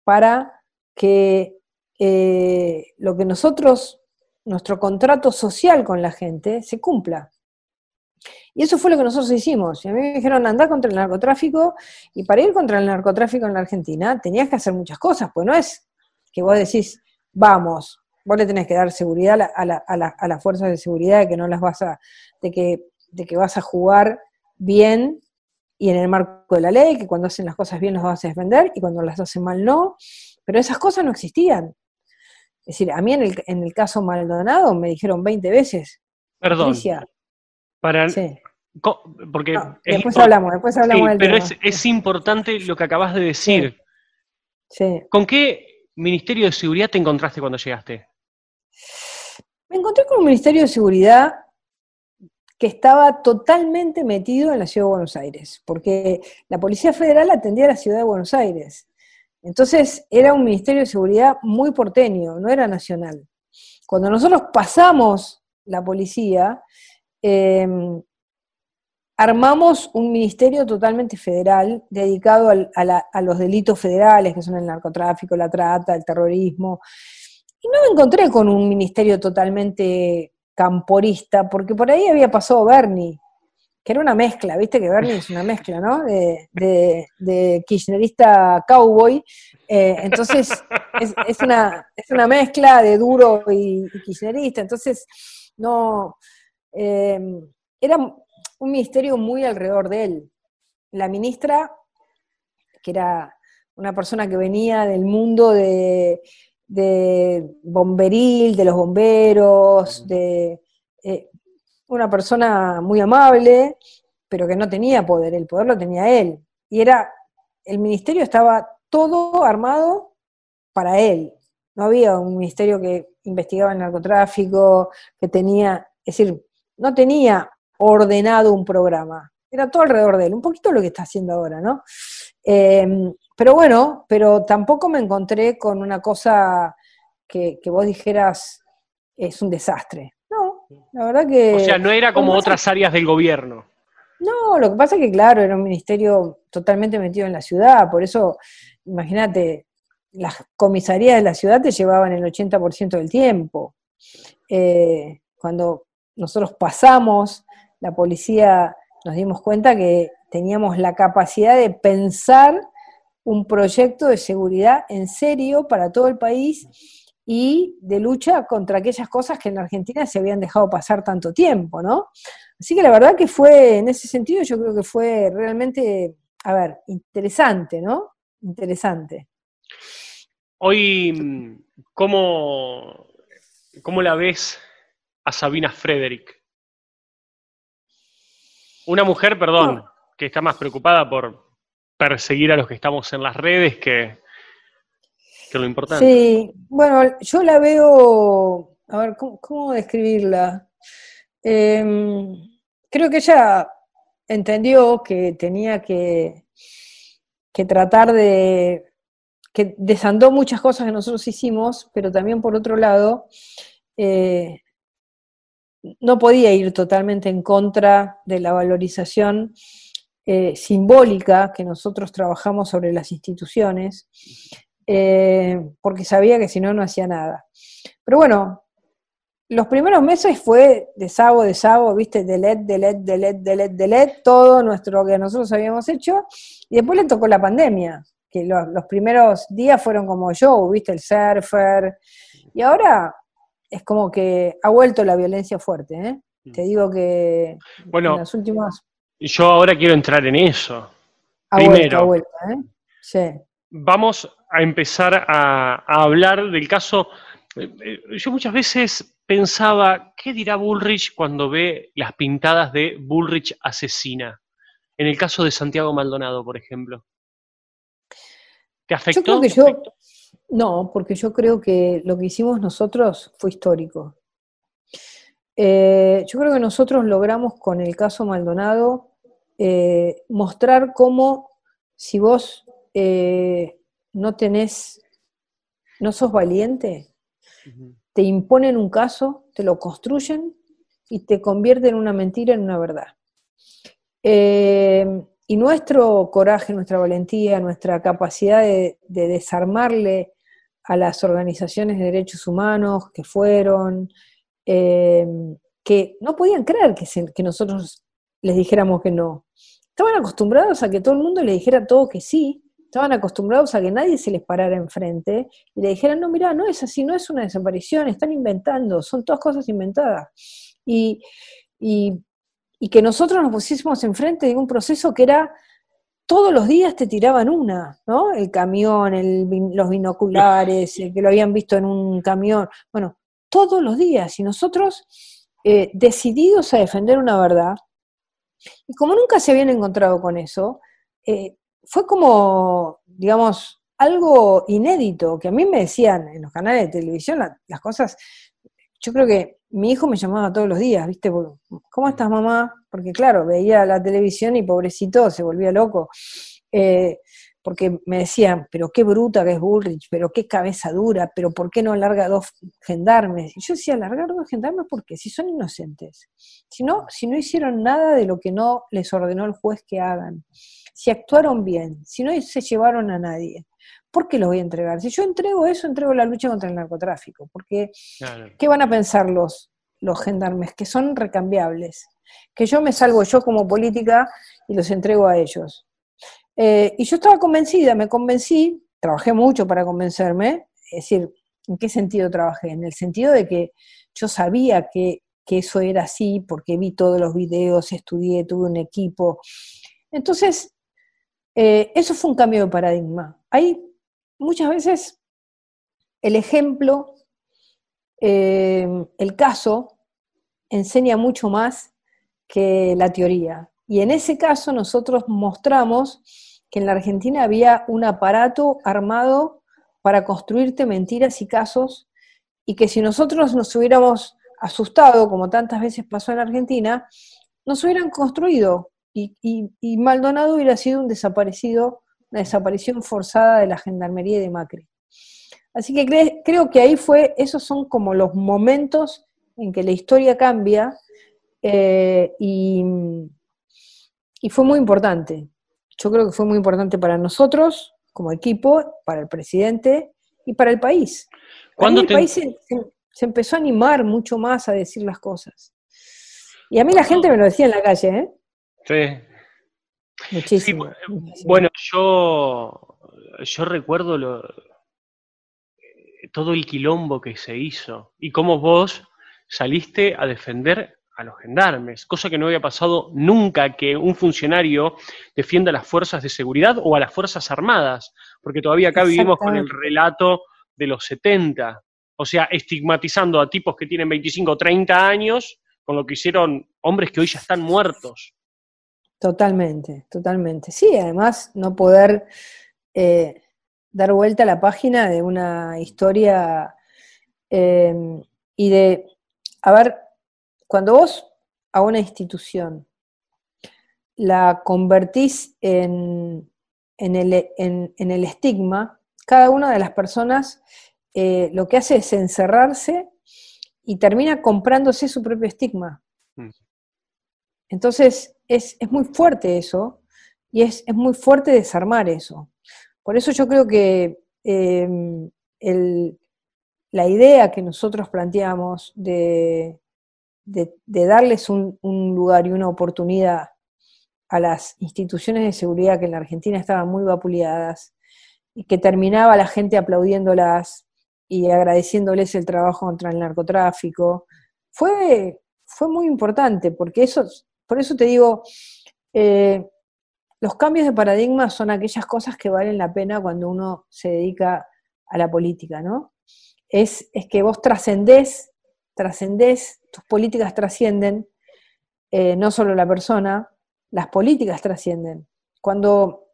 para que eh, lo que nosotros, nuestro contrato social con la gente, se cumpla. Y eso fue lo que nosotros hicimos. Y a mí me dijeron, andá contra el narcotráfico, y para ir contra el narcotráfico en la Argentina tenías que hacer muchas cosas, pues no es que vos decís, vamos, vos le tenés que dar seguridad a, a, a las fuerzas de seguridad de que no las vas a, de que, de que vas a jugar bien y en el marco de la ley, que cuando hacen las cosas bien Las vas a defender y cuando las hacen mal no. Pero esas cosas no existían. Es decir, a mí en el, en el caso Maldonado me dijeron 20 veces. Perdón. para, sí. porque después hablamos, después hablamos del Pero Es, es, importante lo que acabas de decir. Sí. ¿Con qué Ministerio de Seguridad te encontraste cuando llegaste? Me encontré con un Ministerio de Seguridad que estaba totalmente metido en la Ciudad de Buenos Aires, porque la Policía Federal atendía a la Ciudad de Buenos Aires. Entonces era un Ministerio de Seguridad muy porteño, no era nacional. Cuando nosotros pasamos la policía, em, armamos un ministerio totalmente federal dedicado a, a, los delitos federales, que son el narcotráfico, la trata, el terrorismo. Y no me encontré con un ministerio totalmente camporista, porque por ahí había pasado Bernie, que era una mezcla, viste que Bernie es una mezcla, ¿no? De, kirchnerista cowboy. Eh, entonces, es, una, mezcla de duro y, kirchnerista. Entonces, no. Eh, era un ministerio muy alrededor de él. La ministra, que era una persona que venía del mundo de, bomberil, de los bomberos, de. Eh, una persona muy amable, pero que no tenía poder, el poder lo tenía él. Y era, el ministerio estaba todo armado para él. No había un ministerio que investigaba el narcotráfico, que tenía, es decir, no tenía ordenado un programa. Era todo alrededor de él, un poquito lo que está haciendo ahora, ¿no? Em, pero bueno, pero tampoco me encontré con una cosa que vos dijeras es un desastre. La verdad que... O sea, no era como otras áreas del gobierno. No, lo que pasa es que, claro, era un ministerio totalmente metido en la ciudad, por eso, imagínate, las comisarías de la ciudad te llevaban el 80% del tiempo. Eh, cuando nosotros pasamos, la policía nos dimos cuenta que teníamos la capacidad de pensar un proyecto de seguridad en serio para todo el país y de lucha contra aquellas cosas que en la Argentina se habían dejado pasar tanto tiempo, ¿no? Así que la verdad que fue, en ese sentido, yo creo que fue realmente, a ver, interesante, ¿no? Interesante. Hoy, ¿cómo, cómo la ves a Sabina Frederick? Una mujer, perdón, que está más preocupada por perseguir a los que estamos en las redes que que lo importante. Sí, bueno, yo la veo, a ver, ¿cómo, describirla? Em, creo que ella entendió que tenía que, que tratar de, que desandó muchas cosas que nosotros hicimos, pero también por otro lado, eh, no podía ir totalmente en contra de la valorización eh, simbólica que nosotros trabajamos sobre las instituciones eh, porque sabía que si no, no hacía nada. Pero bueno, los primeros meses fue de sabo, de sabo, viste, de LED, de LED, de LED, de LED, de LED, todo nuestro que nosotros habíamos hecho, y después le tocó la pandemia, que los, primeros días fueron como yo, viste, el surfer, y ahora es como que ha vuelto la violencia fuerte, ¿eh? Mm. Te digo que bueno, en las últimas... Yo ahora quiero entrar en eso. Ha Primero, ¿eh? sí. vamos a empezar a, hablar del caso. Eh, eh, yo muchas veces pensaba, ¿qué dirá Bullrich cuando ve las pintadas de Bullrich asesina? En el caso de Santiago Maldonado, por ejemplo. ¿Te afectó? no, porque yo creo que lo que hicimos nosotros fue histórico. Eh, yo creo que nosotros logramos con el caso Maldonado mostrar cómo si vos no tenés, no sos valiente, te imponen un caso, te lo construyen y te convierten una mentira en una verdad. Eh, y nuestro coraje, nuestra valentía, nuestra capacidad de, desarmarle a las organizaciones de derechos humanos que fueron, eh, que no podían creer que, que nosotros les dijéramos que no. Estaban acostumbrados a que todo el mundo les dijera todo que sí, Estaban acostumbrados a que nadie se les parara enfrente y le dijeran, no, mira, no es así, no es una desaparición, están inventando, son todas cosas inventadas. Y, que nosotros nos pusiésemos enfrente de un proceso que era todos los días te tiraban una, ¿no? El camión, los binoculares, que lo habían visto en un camión, bueno, todos los días. Y nosotros eh, decididos a defender una verdad, y como nunca se habían encontrado con eso, eh, fue como, digamos, algo inédito, que a mí me decían en los canales de televisión las cosas, yo creo que mi hijo me llamaba todos los días, ¿viste? ¿Cómo mm. estás mamá? Porque claro, veía la televisión y pobrecito se volvía loco. Eh, porque me decían, pero qué bruta que es Bullrich, pero qué cabeza dura, pero ¿por qué no alarga dos gendarmes? Y yo decía, alargar dos gendarmes porque si son inocentes, si si no hicieron nada de lo que no les ordenó el juez que hagan, si actuaron bien, si no se llevaron a nadie. ¿Por qué los voy a entregar? Si yo entrego eso, entrego la lucha contra el narcotráfico. Porque, ¿qué van a pensar los, los gendarmes? Que son recambiables. Que yo me salgo yo como política y los entrego a ellos. Eh, y yo estaba convencida, me convencí, trabajé mucho para convencerme. Es decir, ¿en qué sentido trabajé? En el sentido de que yo sabía que, que eso era así porque vi todos los videos, estudié, tuve un equipo. Entonces, eh, eso fue un cambio de paradigma. Hay muchas veces el ejemplo, eh, el caso, enseña mucho más que la teoría. Y en ese caso nosotros mostramos que en la Argentina había un aparato armado para construirte mentiras y casos, y que si nosotros nos hubiéramos asustado, como tantas veces pasó en Argentina, nos hubieran construido y, Maldonado hubiera sido un desaparecido, una desaparición forzada de la gendarmería de Macri. Así que creo que ahí fue, esos son como los momentos en que la historia cambia eh, y, fue muy importante. Yo creo que fue muy importante para nosotros como equipo, para el presidente y para el país. Cuando el país se, se, empezó a animar mucho más a decir las cosas. Y a mí la gente me lo decía en la calle, ¿eh? bueno, yo, yo recuerdo todo el quilombo que se hizo y cómo vos saliste a defender a los gendarmes, cosa que no había pasado nunca que un funcionario defienda a las fuerzas de seguridad o a las fuerzas armadas, porque todavía acá vivimos con el relato de los 70, o sea, estigmatizando a tipos que tienen 25 o 30 años con lo que hicieron hombres que hoy ya están muertos. Totalmente, totalmente. Sí, además no poder eh, dar vuelta a la página de una historia em, y de, a ver, cuando vos a una institución la convertís en, el, estigma, cada una de las personas eh, lo que hace es encerrarse y termina comprándose su propio estigma. Entonces, es, es muy fuerte eso y es, es, muy fuerte desarmar eso. Por eso yo creo que em, el, la idea que nosotros planteamos de, de, darles un, lugar y una oportunidad a las instituciones de seguridad que en la Argentina estaban muy vapuleadas y que terminaba la gente aplaudiéndolas y agradeciéndoles el trabajo contra el narcotráfico, fue, fue muy importante porque eso por eso te digo, eh, los cambios de paradigma son aquellas cosas que valen la pena cuando uno se dedica a la política, ¿no? Es, que vos trascendés, trascendés, tus políticas trascienden, eh, no solo la persona, las políticas trascienden. Cuando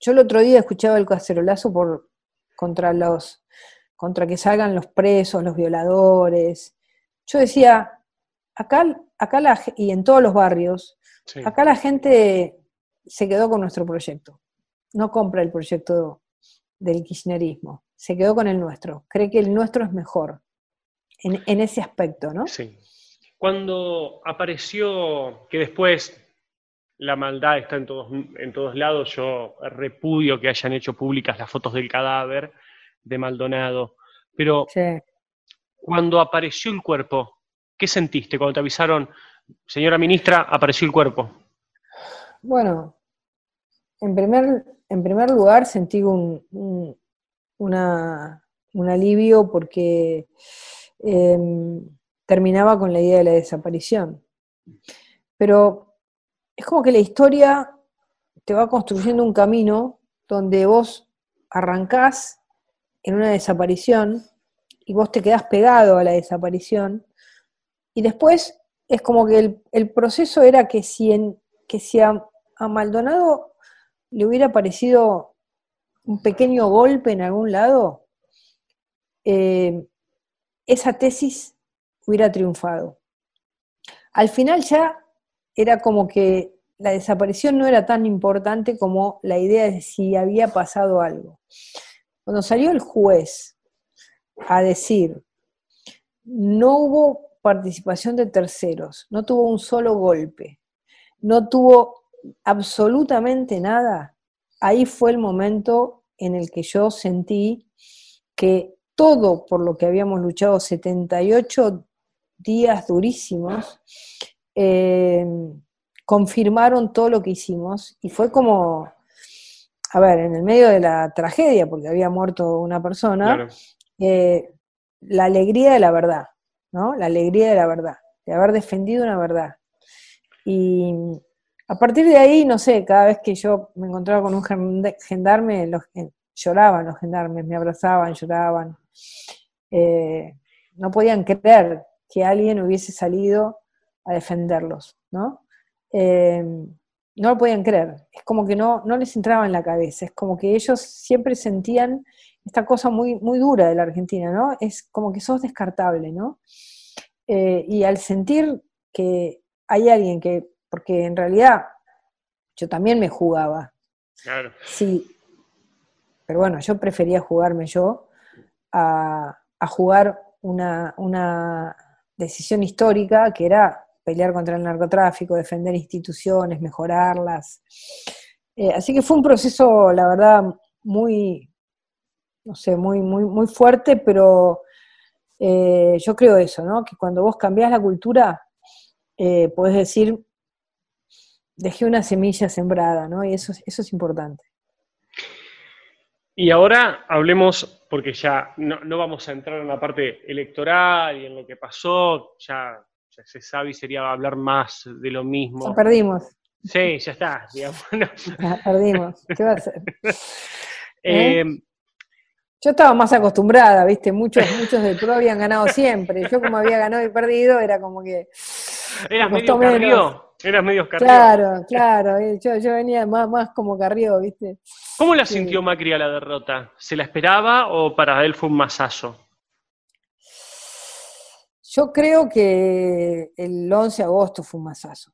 yo el otro día escuchaba el cacerolazo por, contra los, contra que salgan los presos, los violadores, yo decía, acá acá y en todos los barrios, acá la gente se quedó con nuestro proyecto, no compra el proyecto del kirchnerismo, se quedó con el nuestro, cree que el nuestro es mejor en, ese aspecto, ¿no? Sí. Cuando apareció, que después la maldad está en todos, en todos lados, yo repudio que hayan hecho públicas las fotos del cadáver de Maldonado, pero cuando apareció el cuerpo, ¿Qué sentiste cuando te avisaron, señora ministra, apareció el cuerpo? Bueno, en primer, en primer lugar sentí un, alivio porque em, terminaba con la idea de la desaparición. Pero es como que la historia te va construyendo un camino donde vos arrancás en una desaparición y vos te quedás pegado a la desaparición y después es como que el, proceso era que si, que a, Maldonado le hubiera parecido un pequeño golpe en algún lado, eh, esa tesis hubiera triunfado. Al final ya era como que la desaparición no era tan importante como la idea de si había pasado algo. Cuando salió el juez a decir, no hubo participación de terceros, no tuvo un solo golpe, no tuvo absolutamente nada, ahí fue el momento en el que yo sentí que todo por lo que habíamos luchado 78 días durísimos, eh, confirmaron todo lo que hicimos y fue como, a ver, en el medio de la tragedia, porque había muerto una persona, eh, la alegría de la verdad. La alegría de la verdad, de haber defendido una verdad. Y a partir de ahí, no sé, cada vez que yo me encontraba con un gendarme, eh, lloraban los gendarmes, me abrazaban, lloraban. Eh, no podían creer que alguien hubiese salido a defenderlos, ¿no? Eh, no lo podían creer, es como que no, no les entraba en la cabeza, es como que ellos siempre sentían esta cosa muy, muy dura de la Argentina, ¿no? Es como que sos descartable, ¿no? Eh, y al sentir que hay alguien que, porque en realidad yo también me jugaba. Claro. Sí, pero bueno, yo prefería jugarme yo a, jugar una, decisión histórica que era pelear contra el narcotráfico, defender instituciones, mejorarlas. Eh, así que fue un proceso, la verdad, muy, no sé, muy, muy, muy fuerte, pero eh, yo creo eso, ¿no? Que cuando vos cambiás la cultura, eh, podés decir, dejé una semilla sembrada, ¿no? Y eso, eso es importante. Y ahora hablemos, porque ya no, vamos a entrar en la parte electoral y en lo que pasó, ya, se sabe y sería hablar más de lo mismo. Ya perdimos. Sí, ya está. perdimos. ¿Qué va a hacer? ¿Eh? ¿Eh? Yo estaba más acostumbrada, viste, muchos, muchos del PRO habían ganado siempre. Yo como había ganado y perdido, era como que... Eras medio carrió, eras medio carrió. Claro, claro, eh, yo, venía más, más como carrió, viste. ¿Cómo la sintió Macri a la derrota? ¿Se la esperaba o para él fue un masazo? Yo creo que el 11 de agosto fue un masazo,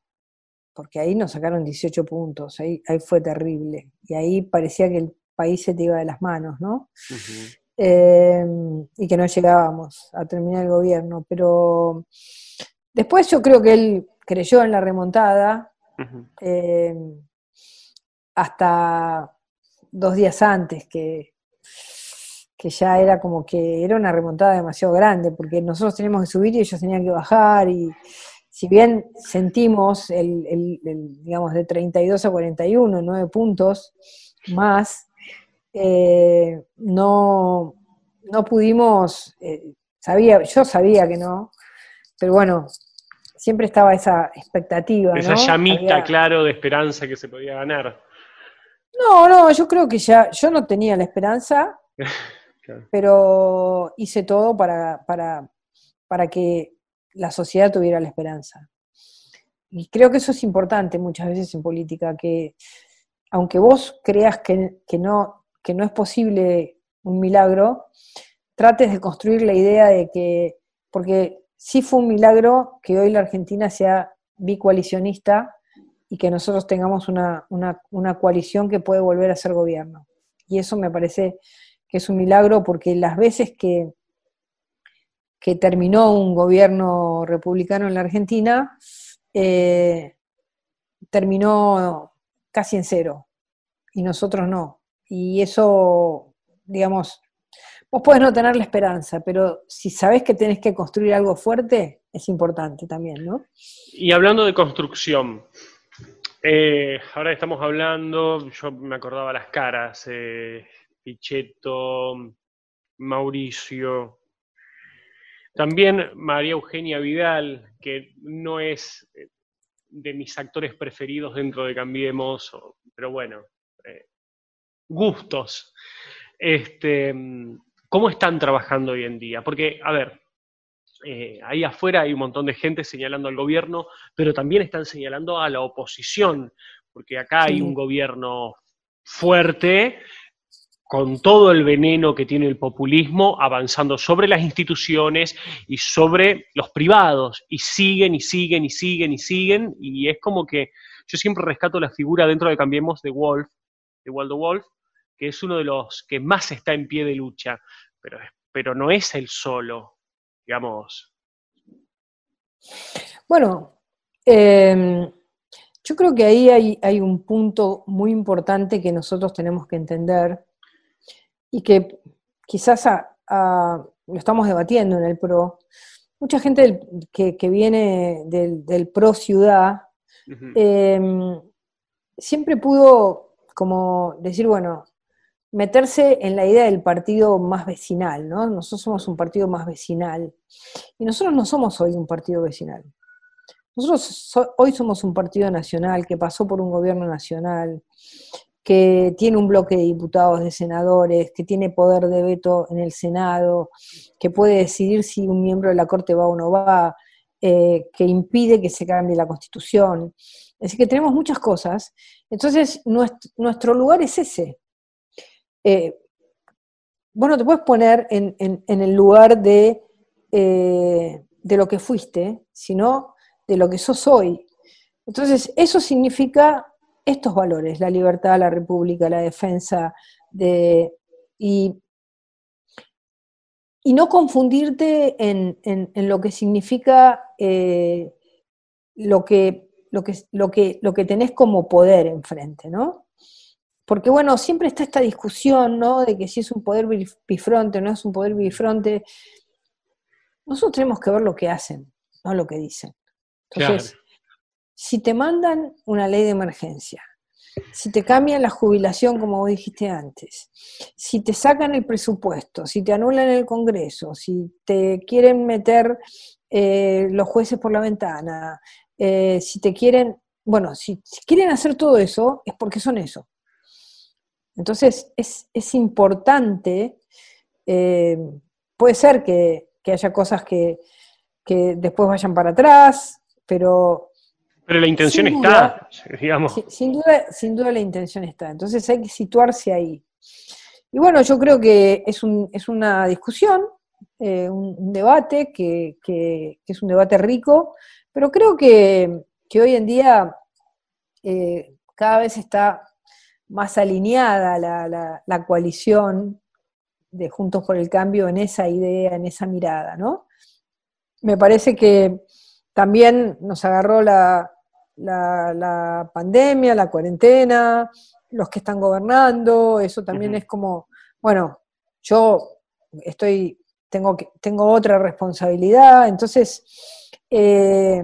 porque ahí nos sacaron 18 puntos, ahí, ahí fue terrible. Y ahí parecía que el país se te iba de las manos, ¿no? Em, y que no llegábamos a terminar el gobierno. Pero después yo creo que él creyó en la remontada em, hasta dos días antes que, que ya era como que era una remontada demasiado grande, porque nosotros teníamos que subir y ellos tenían que bajar, y si bien sentimos el, el digamos, de 32 a 41, 9 puntos más, eh, no, no pudimos, eh, sabía, yo sabía que no, pero bueno, siempre estaba esa expectativa. Esa llamita, claro, de esperanza que se podía ganar. No, no, yo creo que ya, yo no tenía la esperanza, pero hice todo para, para, para que la sociedad tuviera la esperanza. Y creo que eso es importante muchas veces en política, que aunque vos creas que, que no, que no es posible un milagro, trates de construir la idea de que, porque sí fue un milagro que hoy la Argentina sea bicoalicionista y que nosotros tengamos una, coalición que puede volver a ser gobierno. Y eso me parece que es un milagro porque las veces que, que terminó un gobierno republicano en la Argentina, eh, terminó casi en cero y nosotros no. Y eso, digamos, vos podés no tener la esperanza, pero si sabes que tenés que construir algo fuerte, es importante también, ¿no? Y hablando de construcción, eh, ahora estamos hablando, yo me acordaba las caras, eh, Pichetto, Mauricio, también María Eugenia Vidal, que no es eh, de mis actores preferidos dentro de Cambiemos, pero bueno, gustos. Este, ¿Cómo están trabajando hoy en día? Porque, a ver, eh, ahí afuera hay un montón de gente señalando al gobierno, pero también están señalando a la oposición, porque acá hay un gobierno fuerte, con todo el veneno que tiene el populismo, avanzando sobre las instituciones y sobre los privados, y siguen y siguen y siguen y siguen, y es como que yo siempre rescato la figura dentro de Cambiemos de Wolf, de Waldo Wolf, que es uno de los que más está en pie de lucha, pero, pero no es el solo, digamos. Bueno, em, yo creo que ahí hay, un punto muy importante que nosotros tenemos que entender y que quizás lo estamos debatiendo en el PRO. Mucha gente que, viene del, PRO ciudad em, siempre pudo como decir, bueno, meterse en la idea del partido más vecinal, ¿no? Nosotros somos un partido más vecinal. Y nosotros no somos hoy un partido vecinal. Nosotros hoy somos un partido nacional que pasó por un gobierno nacional, que tiene un bloque de diputados, de senadores, que tiene poder de veto en el Senado, que puede decidir si un miembro de la Corte va o no va, eh, que impide que se cambie la Constitución. Así que tenemos muchas cosas. Entonces, nuestro lugar es ese, eh, bueno, te puedes poner en, el lugar de, eh, de lo que fuiste, sino de lo que sos hoy. Entonces, eso significa estos valores, la libertad, la república, la defensa, de, y, y no confundirte en, lo que significa eh, lo, que, lo, lo, lo que tenés como poder enfrente, ¿no? Porque bueno, siempre está esta discusión, ¿no? De que si es un poder bifronte o no es un poder bifronte. Nosotros tenemos que ver lo que hacen, no lo que dicen. Entonces, si te mandan una ley de emergencia, si te cambian la jubilación, como vos dijiste antes, si te sacan el presupuesto, si te anulan el Congreso, si te quieren meter eh, los jueces por la ventana, eh, si te quieren, bueno, si quieren hacer todo eso, es porque son eso. Entonces es, importante, eh, puede ser que, haya cosas que, después vayan para atrás, pero... Pero la intención está, digamos. Sin, duda, la intención está, entonces hay que situarse ahí. Y bueno, yo creo que es, una discusión, eh, un, debate que, es un debate rico, pero creo que, hoy en día eh, cada vez está más alineada la, coalición de Juntos por el Cambio en esa idea, en esa mirada, ¿no? Me parece que también nos agarró la, pandemia, la cuarentena, los que están gobernando, eso también es como, bueno, yo estoy, tengo, tengo otra responsabilidad, entonces... Eh,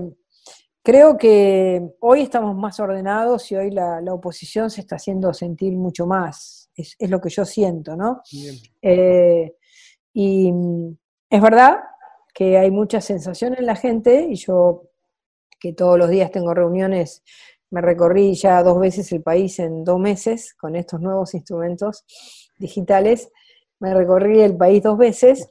Creo que hoy estamos más ordenados y hoy la, oposición se está haciendo sentir mucho más. Es, lo que yo siento, ¿no? Eh, y mm, es verdad que hay mucha sensación en la gente y yo que todos los días tengo reuniones, me recorrí ya dos veces el país en dos meses con estos nuevos instrumentos digitales, me recorrí el país dos veces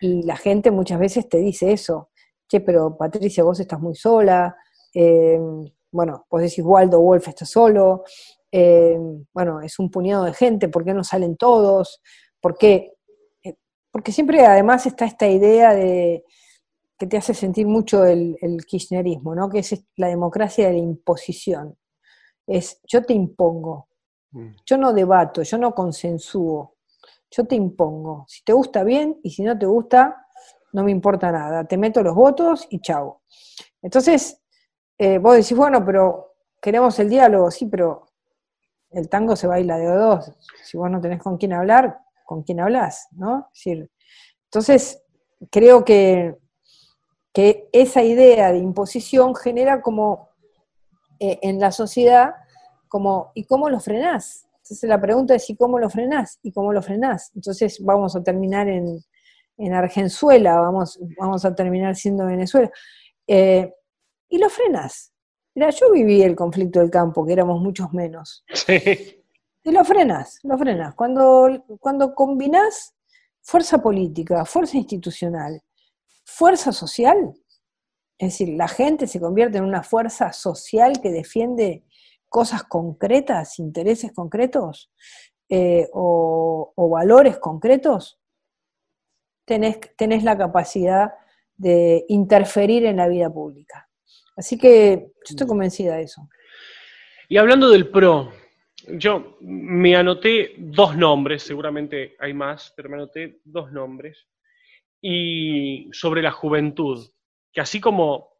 y la gente muchas veces te dice eso, che, pero Patricia, vos estás muy sola, Em, bueno, vos decís Waldo Wolf está solo, em, bueno, es un puñado de gente, ¿por qué no salen todos? Eh, porque siempre además está esta idea de que te hace sentir mucho el, kirchnerismo, ¿no? Que es la democracia de la imposición. Es yo te impongo, mm. yo no debato, yo no consensúo, yo te impongo. Si te gusta bien y si no te gusta, no me importa nada. Te meto los votos y chao. Entonces, eh, vos decís, bueno, pero queremos el diálogo, sí, pero el tango se baila de dos. Si vos no tenés con quién hablar, con quién hablas, ¿no? entonces, creo que, que, esa idea de imposición genera como eh, en la sociedad, como, ¿y cómo lo frenás? Entonces la pregunta es, ¿y cómo lo frenás? ¿Y cómo lo frenás? Entonces vamos a terminar en, Argenzuela, vamos, vamos a terminar siendo Venezuela. Eh, y lo frenas. Mira, yo viví el conflicto del campo, que éramos muchos menos. Sí. Y lo frenas, lo frenas. Cuando, cuando combinás fuerza política, fuerza institucional, fuerza social, es decir, la gente se convierte en una fuerza social que defiende cosas concretas, intereses concretos eh, o, valores concretos, tenés la capacidad de interferir en la vida pública. Así que yo estoy convencida de eso. Y hablando del pro, yo me anoté dos nombres, seguramente hay más, pero me anoté dos nombres. Y sobre la juventud, que así como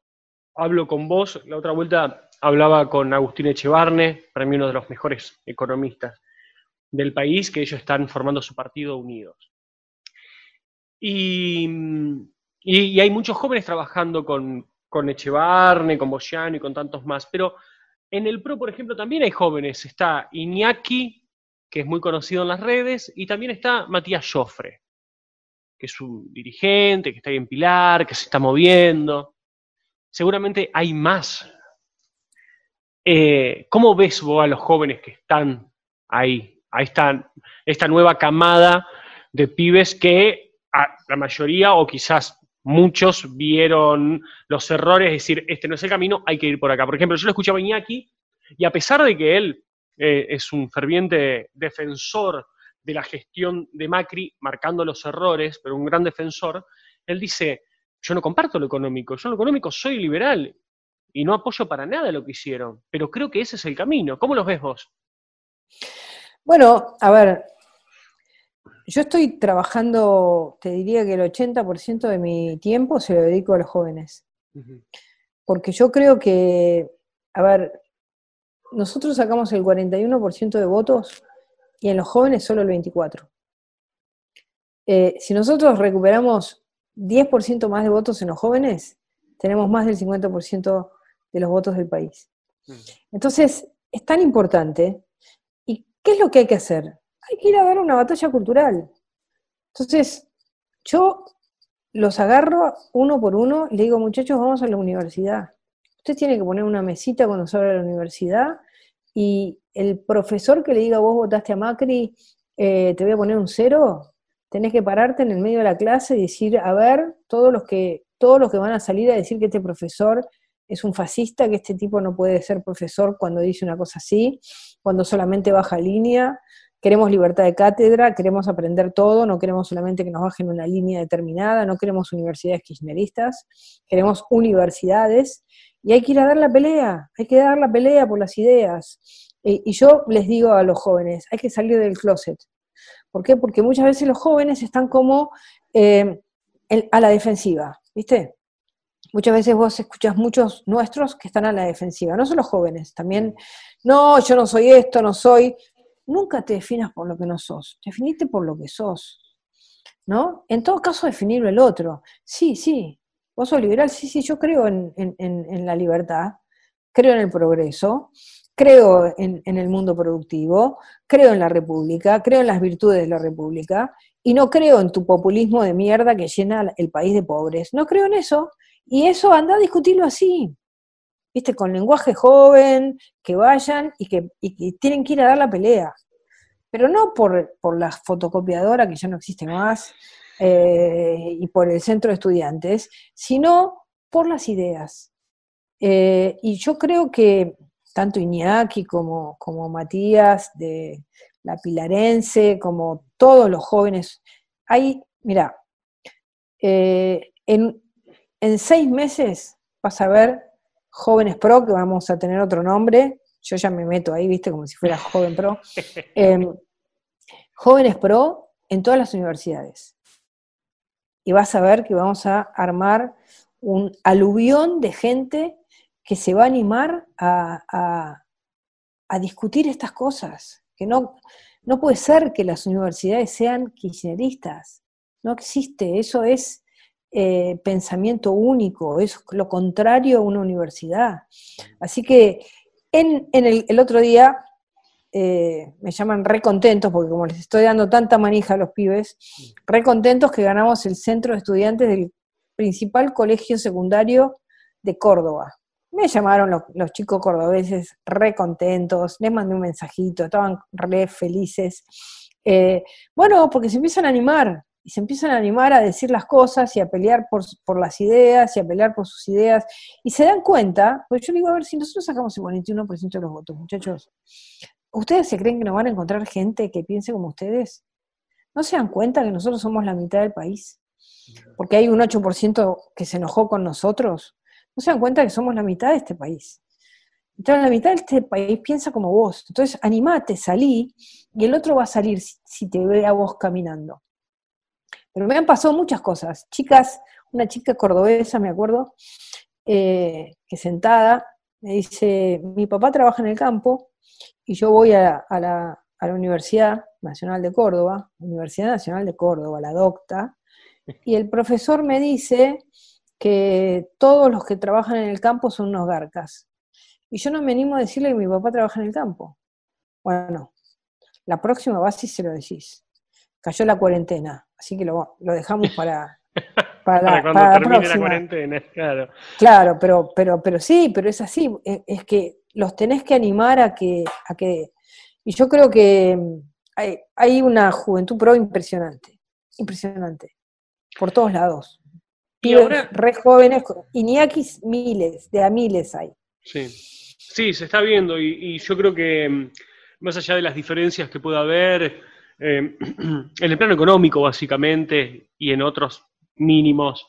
hablo con vos, la otra vuelta hablaba con Agustín Echevarne, para mí uno de los mejores economistas del país, que ellos están formando su partido unidos. y hay muchos jóvenes trabajando con, con Echevarne, con Boyano y con tantos más. Pero en el PRO, por ejemplo, también hay jóvenes. Está Iñaki, que es muy conocido en las redes, y también está Matías Joffre, que es su dirigente, que está ahí en Pilar, que se está moviendo. Seguramente hay más. Eh, ¿Cómo ves vos a los jóvenes que están ahí? a esta nueva camada de pibes que la mayoría o quizás muchos vieron los errores, es decir, este no es el camino, hay que ir por acá. Por ejemplo, yo lo escuchaba a Iñaki, y a pesar de que él eh, es un ferviente defensor de la gestión de Macri, marcando los errores, pero un gran defensor, él dice, yo no comparto lo económico, yo en lo económico soy liberal y no apoyo para nada lo que hicieron, pero creo que ese es el camino. ¿Cómo los ves vos? Bueno, a ver, yo estoy trabajando, te diría que el 80% de mi tiempo se lo dedico a los jóvenes. Porque yo creo que, a ver, nosotros sacamos el 41% de votos y en los jóvenes solo el 24%. Eh, si nosotros recuperamos 10% más de votos en los jóvenes, tenemos más del 50% de los votos del país. Entonces, es tan importante. ¿Y qué es lo que hay que hacer? hay que ir a dar una batalla cultural. Entonces, yo los agarro uno por uno y le digo, muchachos, vamos a la universidad. Usted tiene que poner una mesita cuando se la universidad y el profesor que le diga, vos votaste a Macri, eh, te voy a poner un cero, tenés que pararte en el medio de la clase y decir, a ver, todos los que, todos los que van a salir a decir que este profesor es un fascista, que este tipo no puede ser profesor cuando dice una cosa así, cuando solamente baja línea, queremos libertad de cátedra, queremos aprender todo, no queremos solamente que nos bajen una línea determinada, no queremos universidades kirchneristas, queremos universidades y hay que ir a dar la pelea, hay que dar la pelea por las ideas. y yo les digo a los jóvenes, hay que salir del closet. ¿Por qué? Porque muchas veces los jóvenes están como eh, a la defensiva, ¿viste? Muchas veces vos escuchás muchos nuestros que están a la defensiva, no son los jóvenes, también, no, yo no soy esto, no soy, nunca te definas por lo que no sos, definite por lo que sos. ¿No? En todo caso, definirlo el otro. Sí, sí, vos sos liberal, sí, sí, yo creo en, la libertad, creo en el progreso, creo en, en, el mundo productivo, creo en la República, creo en las virtudes de la República, y no creo en tu populismo de mierda que llena el país de pobres. No creo en eso, y eso anda a discutirlo así viste, con lenguaje joven, que vayan y que, tienen que ir a dar la pelea. Pero no por, la fotocopiadora, que ya no existe más, eh, y por el centro de estudiantes, sino por las ideas. Eh, y yo creo que tanto Iñaki como, como Matías de la Pilarense, como todos los jóvenes, hay, mira, eh, en, en seis meses vas a ver Jóvenes Pro, que vamos a tener otro nombre, yo ya me meto ahí, viste, como si fuera Joven Pro. Em, jóvenes Pro en todas las universidades. Y vas a ver que vamos a armar un aluvión de gente que se va a animar a, discutir estas cosas. Que no, no puede ser que las universidades sean kirchneristas. No existe, eso es eh, pensamiento único, es lo contrario a una universidad. Así que en, el, otro día eh, me llaman recontentos, porque como les estoy dando tanta manija a los pibes, recontentos que ganamos el centro de estudiantes del principal colegio secundario de Córdoba. Me llamaron los, chicos cordobeses recontentos, les mandé un mensajito, estaban re felices. Eh, bueno, porque se empiezan a animar, y se empiezan a animar a decir las cosas y a pelear por, las ideas y a pelear por sus ideas. Y se dan cuenta, pues yo digo, a ver, si nosotros sacamos el 91% de los votos, muchachos, ¿ustedes se creen que no van a encontrar gente que piense como ustedes? ¿No se dan cuenta que nosotros somos la mitad del país? Porque hay un 8% que se enojó con nosotros. ¿No se dan cuenta que somos la mitad de este país? Entonces, la mitad de este país piensa como vos. Entonces, animate, salí, y el otro va a salir si te ve a vos caminando. Pero me han pasado muchas cosas. Chicas, una chica cordobesa, me acuerdo, eh, que sentada me dice, mi papá trabaja en el campo y yo voy a, la, Universidad Nacional de Córdoba, Universidad Nacional de Córdoba, la docta, y el profesor me dice que todos los que trabajan en el campo son unos garcas. Y yo no me animo a decirle que mi papá trabaja en el campo. Bueno, la próxima vas y se lo decís. Cayó la cuarentena. Así que lo, dejamos para, para, para cuando termine la, cuarentena, claro. Claro, pero, pero, pero sí, pero es así. Es, que los tenés que animar a que, a que. Y yo creo que mm, hay, una juventud pro impresionante. Impresionante. Por todos lados. Y ahora. Re jóvenes, Iñakis miles, de a miles hay. Sí. Sí, se está viendo, y, y yo creo que mm, más allá de las diferencias que pueda haber Em, en el plano económico, básicamente, y en otros mínimos,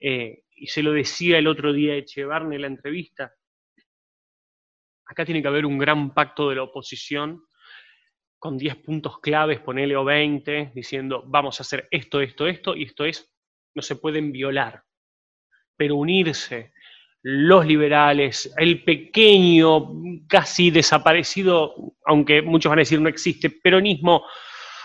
eh, y se lo decía el otro día Echevarne en la entrevista, acá tiene que haber un gran pacto de la oposición con 10 puntos claves, ponele o 20, diciendo vamos a hacer esto, esto, esto, y esto es, no se pueden violar. Pero unirse los liberales, el pequeño, casi desaparecido, aunque muchos van a decir no existe, peronismo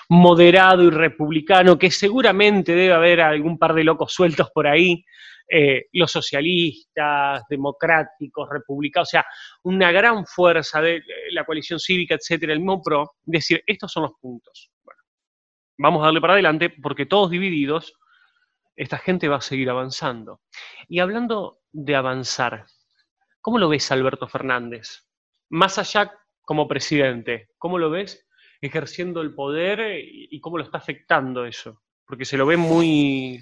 moderado y republicano, que seguramente debe haber algún par de locos sueltos por ahí, eh, los socialistas, democráticos, republicanos, o sea, una gran fuerza de eh, la coalición cívica, etcétera, el MOPRO, decir, estos son los puntos. Bueno, vamos a darle para adelante porque todos divididos, esta gente va a seguir avanzando. Y hablando de avanzar, ¿cómo lo ves Alberto Fernández? Más allá como presidente, ¿cómo lo ves ejerciendo el poder eh, y cómo lo está afectando eso? Porque se lo ve muy...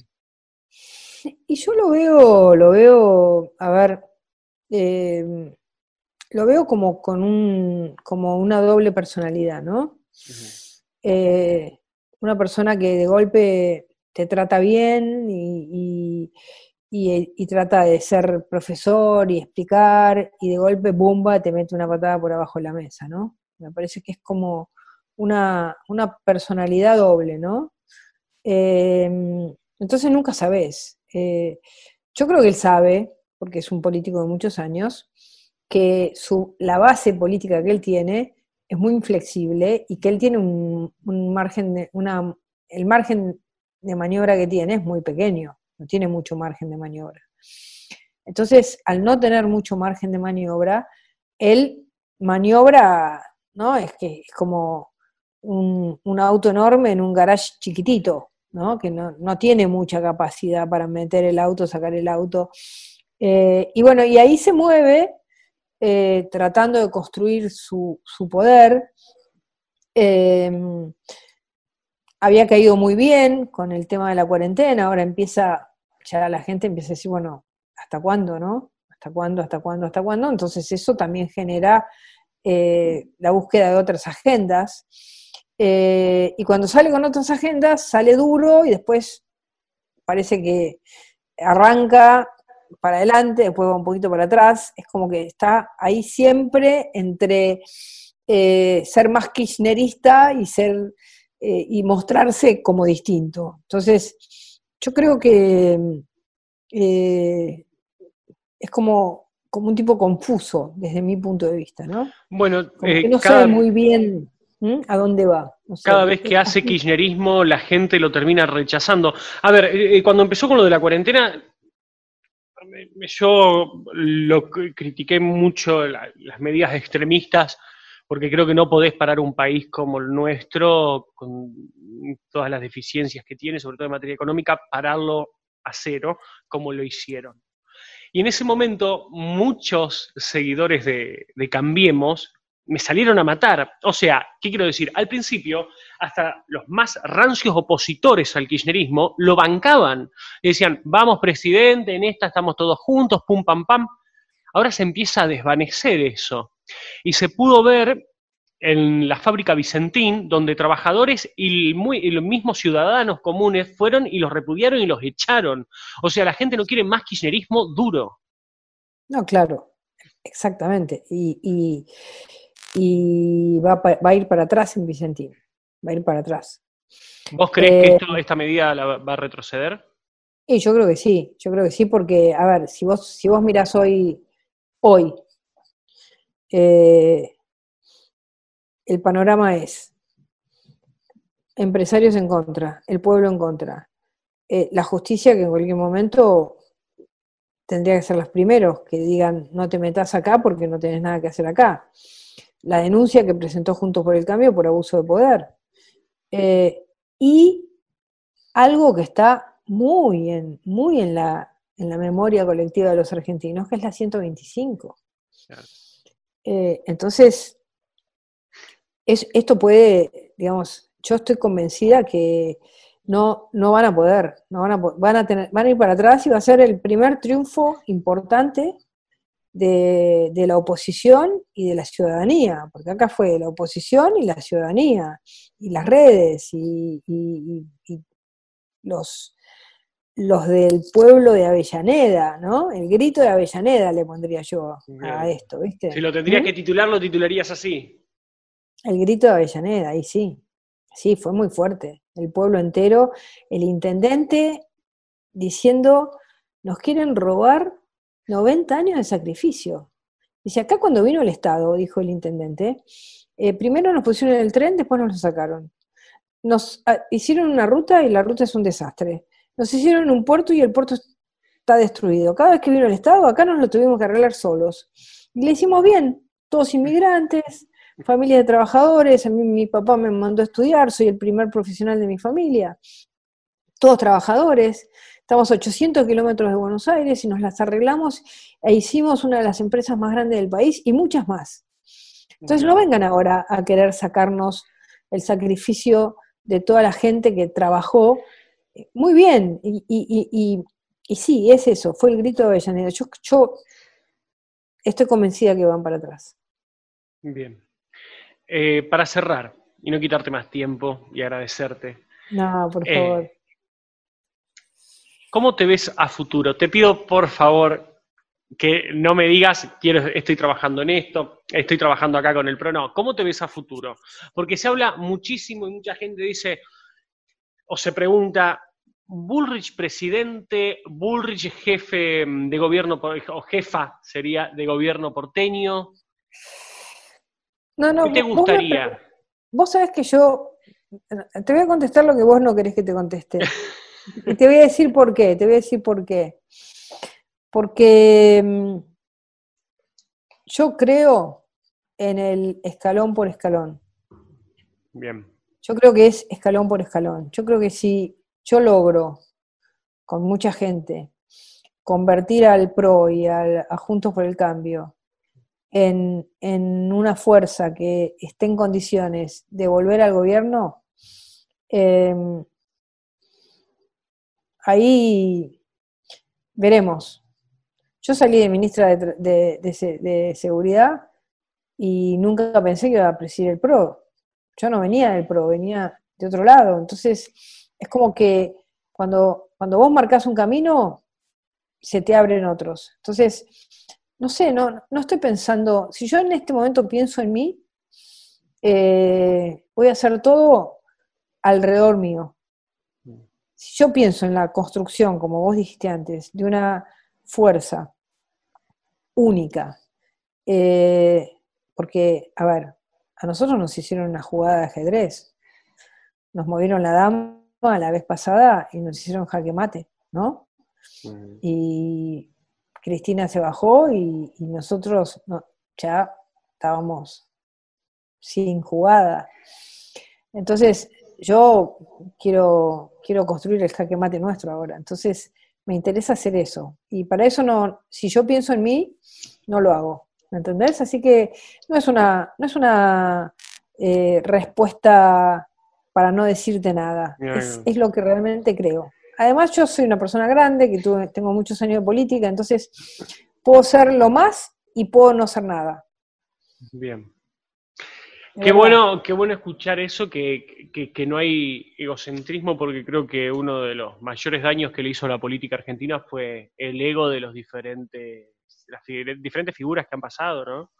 Y yo lo veo, lo veo, a ver, em, lo veo como con un, como una doble personalidad, ¿no? Eh, una persona que de golpe te trata bien eh, y, trata de ser profesor y explicar, y de golpe, bumba, te mete una patada por abajo de la mesa, ¿no? Me parece que es como, una, personalidad doble, ¿no? Eh, entonces nunca sabes. Eh, yo creo que él sabe, porque es un político de muchos años, que su, la base política que él tiene es muy inflexible y que él tiene un, margen, de, una, el margen de maniobra que tiene es muy pequeño, no tiene mucho margen de maniobra. Entonces, al no tener mucho margen de maniobra, él maniobra, ¿no? Es que es como un, auto enorme en un garage chiquitito, ¿no? que no, tiene mucha capacidad para meter el auto, sacar el auto. Eh, y bueno, y ahí se mueve eh, tratando de construir su, poder. Em, había caído muy bien con el tema de la cuarentena, ahora empieza, ya la gente empieza a decir, bueno, ¿hasta cuándo, no? ¿Hasta cuándo, hasta cuándo, hasta cuándo? Entonces eso también genera eh, la búsqueda de otras agendas. Eh, y cuando sale con otras agendas, sale duro y después parece que arranca para adelante, después va un poquito para atrás. Es como que está ahí siempre entre eh, ser más kirchnerista y ser eh, y mostrarse como distinto. Entonces, yo creo que es como, como un tipo confuso desde mi punto de vista, ¿no? Bueno, que no sabe muy bien ¿Mm? ¿A dónde va? Cada vez que hace kirchnerismo, la gente lo termina rechazando. A ver, eh, eh, cuando empezó con lo de la cuarentena, yo lo critiqué mucho las medidas extremistas, porque creo que no podés parar un país como el nuestro, con todas las deficiencias que tiene, sobre todo en materia económica, pararlo a cero, como lo hicieron. Y en ese momento, muchos seguidores de, de Cambiemos me salieron a matar. O sea, ¿qué quiero decir? Al principio, hasta los más rancios opositores al kirchnerismo lo bancaban. decían, vamos presidente, en esta estamos todos juntos, pum, pam, pam. Ahora se empieza a desvanecer eso. Y se pudo ver en la fábrica Vicentín, donde trabajadores y, los mismos ciudadanos comunes fueron y los repudiaron y los echaron. O sea, la gente no quiere más kirchnerismo duro. No, claro, exactamente. y y va, a ir para atrás en Vicentín, va a ir para atrás. ¿Vos crees que eh, esta medida la va a retroceder? Y yo creo que sí, yo creo que sí, porque, a ver, si vos, si vos mirás hoy, hoy, eh, el panorama es empresarios en contra, el pueblo en contra, eh, la justicia que en cualquier momento tendría que ser los primeros que digan no te metas acá porque no tenés nada que hacer acá la denuncia que presentó Juntos por el Cambio por abuso de poder. Eh, y algo que está muy en, muy en la, en la memoria colectiva de los argentinos, que es la 125. Eh, entonces, es, esto puede, digamos, yo estoy convencida que no, no van a poder, no van a, van a tener, van a ir para atrás y va a ser el primer triunfo importante de, la oposición y de la ciudadanía, porque acá fue la oposición y la ciudadanía, y las redes, y, los, los del pueblo de Avellaneda, ¿no? El grito de Avellaneda le pondría yo a esto, ¿viste? Si lo tendrías ¿Mm? que titular, lo titularías así. El grito de Avellaneda, ahí sí. Sí, fue muy fuerte. El pueblo entero, el intendente diciendo, nos quieren robar 90 años de sacrificio. Dice, acá cuando vino el Estado, dijo el intendente, eh, primero nos pusieron en el tren, después nos lo sacaron. Nos ah, hicieron una ruta y la ruta es un desastre. Nos hicieron un puerto y el puerto está destruido. Cada vez que vino el Estado, acá nos lo tuvimos que arreglar solos. Y le hicimos bien, todos inmigrantes, familia de trabajadores, a mí mi papá me mandó a estudiar, soy el primer profesional de mi familia, todos trabajadores, Estamos a 800 kilómetros de Buenos Aires y nos las arreglamos e hicimos una de las empresas más grandes del país y muchas más. Entonces no vengan ahora a querer sacarnos el sacrificio de toda la gente que trabajó eh, muy bien. Y, sí, es eso, fue el grito de Avellaneda. Yo, yo estoy convencida que van para atrás. Bien. Eh, para cerrar, y no quitarte más tiempo y agradecerte. No, por eh, favor. ¿Cómo te ves a futuro? Te pido, por favor, que no me digas, quiero, estoy trabajando en esto, estoy trabajando acá con el pro. No, ¿cómo te ves a futuro? Porque se habla muchísimo y mucha gente dice o se pregunta, Bullrich presidente, Bullrich jefe de gobierno, o jefa sería de gobierno porteño. ¿Qué te gustaría? vos sabés que yo te voy a contestar lo que vos no querés que te conteste. Y te voy a decir por qué, te voy a decir por qué. Porque mm, yo creo en el escalón por escalón. Bien. Yo creo que es escalón por escalón. Yo creo que si yo logro con mucha gente convertir al PRO y al, a Juntos por el Cambio en, una fuerza que esté en condiciones de volver al gobierno, em, ahí veremos. Yo salí de ministra de, Seguridad y nunca pensé que iba a presidir el PRO. Yo no venía del PRO, venía de otro lado. Entonces, es como que cuando, cuando vos marcas un camino, se te abren otros. Entonces, no sé, no, no estoy pensando, si yo en este momento pienso en mí, eh, voy a hacer todo alrededor mío si yo pienso en la construcción, como vos dijiste antes, de una fuerza única, eh, porque, a ver, a nosotros nos hicieron una jugada de ajedrez, nos movieron la dama la vez pasada y nos hicieron jaque mate, ¿no? Y Cristina se bajó y, nosotros ya estábamos sin jugada. Entonces, yo quiero, quiero construir el jaque mate nuestro ahora. Entonces, me interesa hacer eso. Y para eso no, si yo pienso en mí, no lo hago. ¿Me entendés? Así que no es una, no es una eh, respuesta para no decirte nada. Es, lo que realmente creo. Además, yo soy una persona grande, que tengo muchos años de política, entonces puedo ser lo más y puedo no ser nada. Bien. Qué bueno, qué bueno escuchar eso, que, no hay egocentrismo, porque creo que uno de los mayores daños que le hizo la política argentina fue el ego de los diferentes, las diferentes figuras que han pasado, ¿no?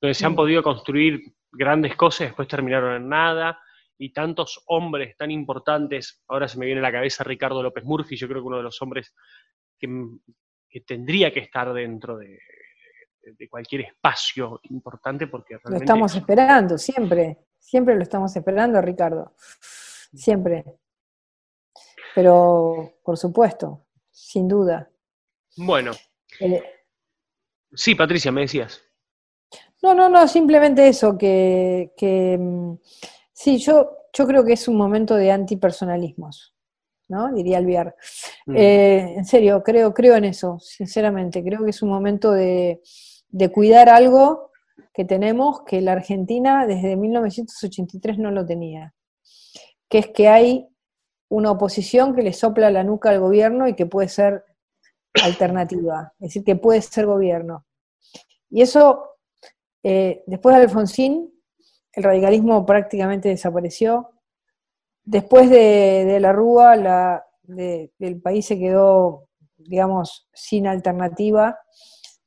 Donde se han podido construir grandes cosas, y después terminaron en nada, y tantos hombres tan importantes, ahora se me viene a la cabeza Ricardo López Murphy, yo creo que uno de los hombres que tendría que estar dentro de, de cualquier espacio importante porque Lo estamos esperando, siempre, siempre lo estamos esperando, Ricardo, siempre. Pero, por supuesto, sin duda. Bueno. Eh, sí, Patricia, me decías. No, no, no, simplemente eso, que, que mm, sí, yo, yo creo que es un momento de antipersonalismos. ¿no? Diría Alviar. Mm. Eh, en serio, creo, creo en eso, sinceramente. Creo que es un momento de, de cuidar algo que tenemos que la Argentina desde 1983 no lo tenía, que es que hay una oposición que le sopla la nuca al gobierno y que puede ser alternativa, es decir, que puede ser gobierno. Y eso, eh, después de Alfonsín, el radicalismo prácticamente desapareció. Después de, la Rúa, la, el país se quedó, digamos, sin alternativa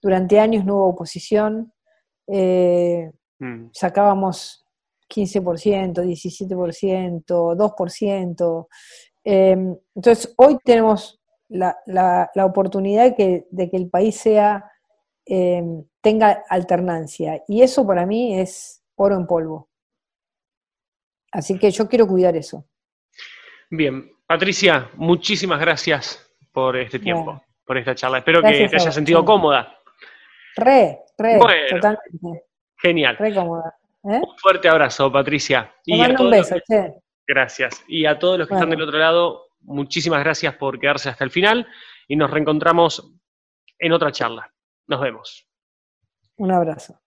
durante años no hubo oposición. Eh, mm. Sacábamos 15%, 17%, 2%. entonces, hoy tenemos la, oportunidad de que el país sea, em, tenga alternancia. Y eso para mí es oro en polvo. Así que yo quiero cuidar eso. Bien, Patricia, muchísimas gracias por este tiempo, por esta charla. Espero que te hayas sentido cómoda. Re, re, totalmente. Genial. Re cómoda. ¿eh? Un fuerte abrazo, Patricia. y Gracias. Y a todos los que están del otro lado, muchísimas gracias por quedarse hasta el final y nos reencontramos en otra charla. Nos vemos. Un abrazo.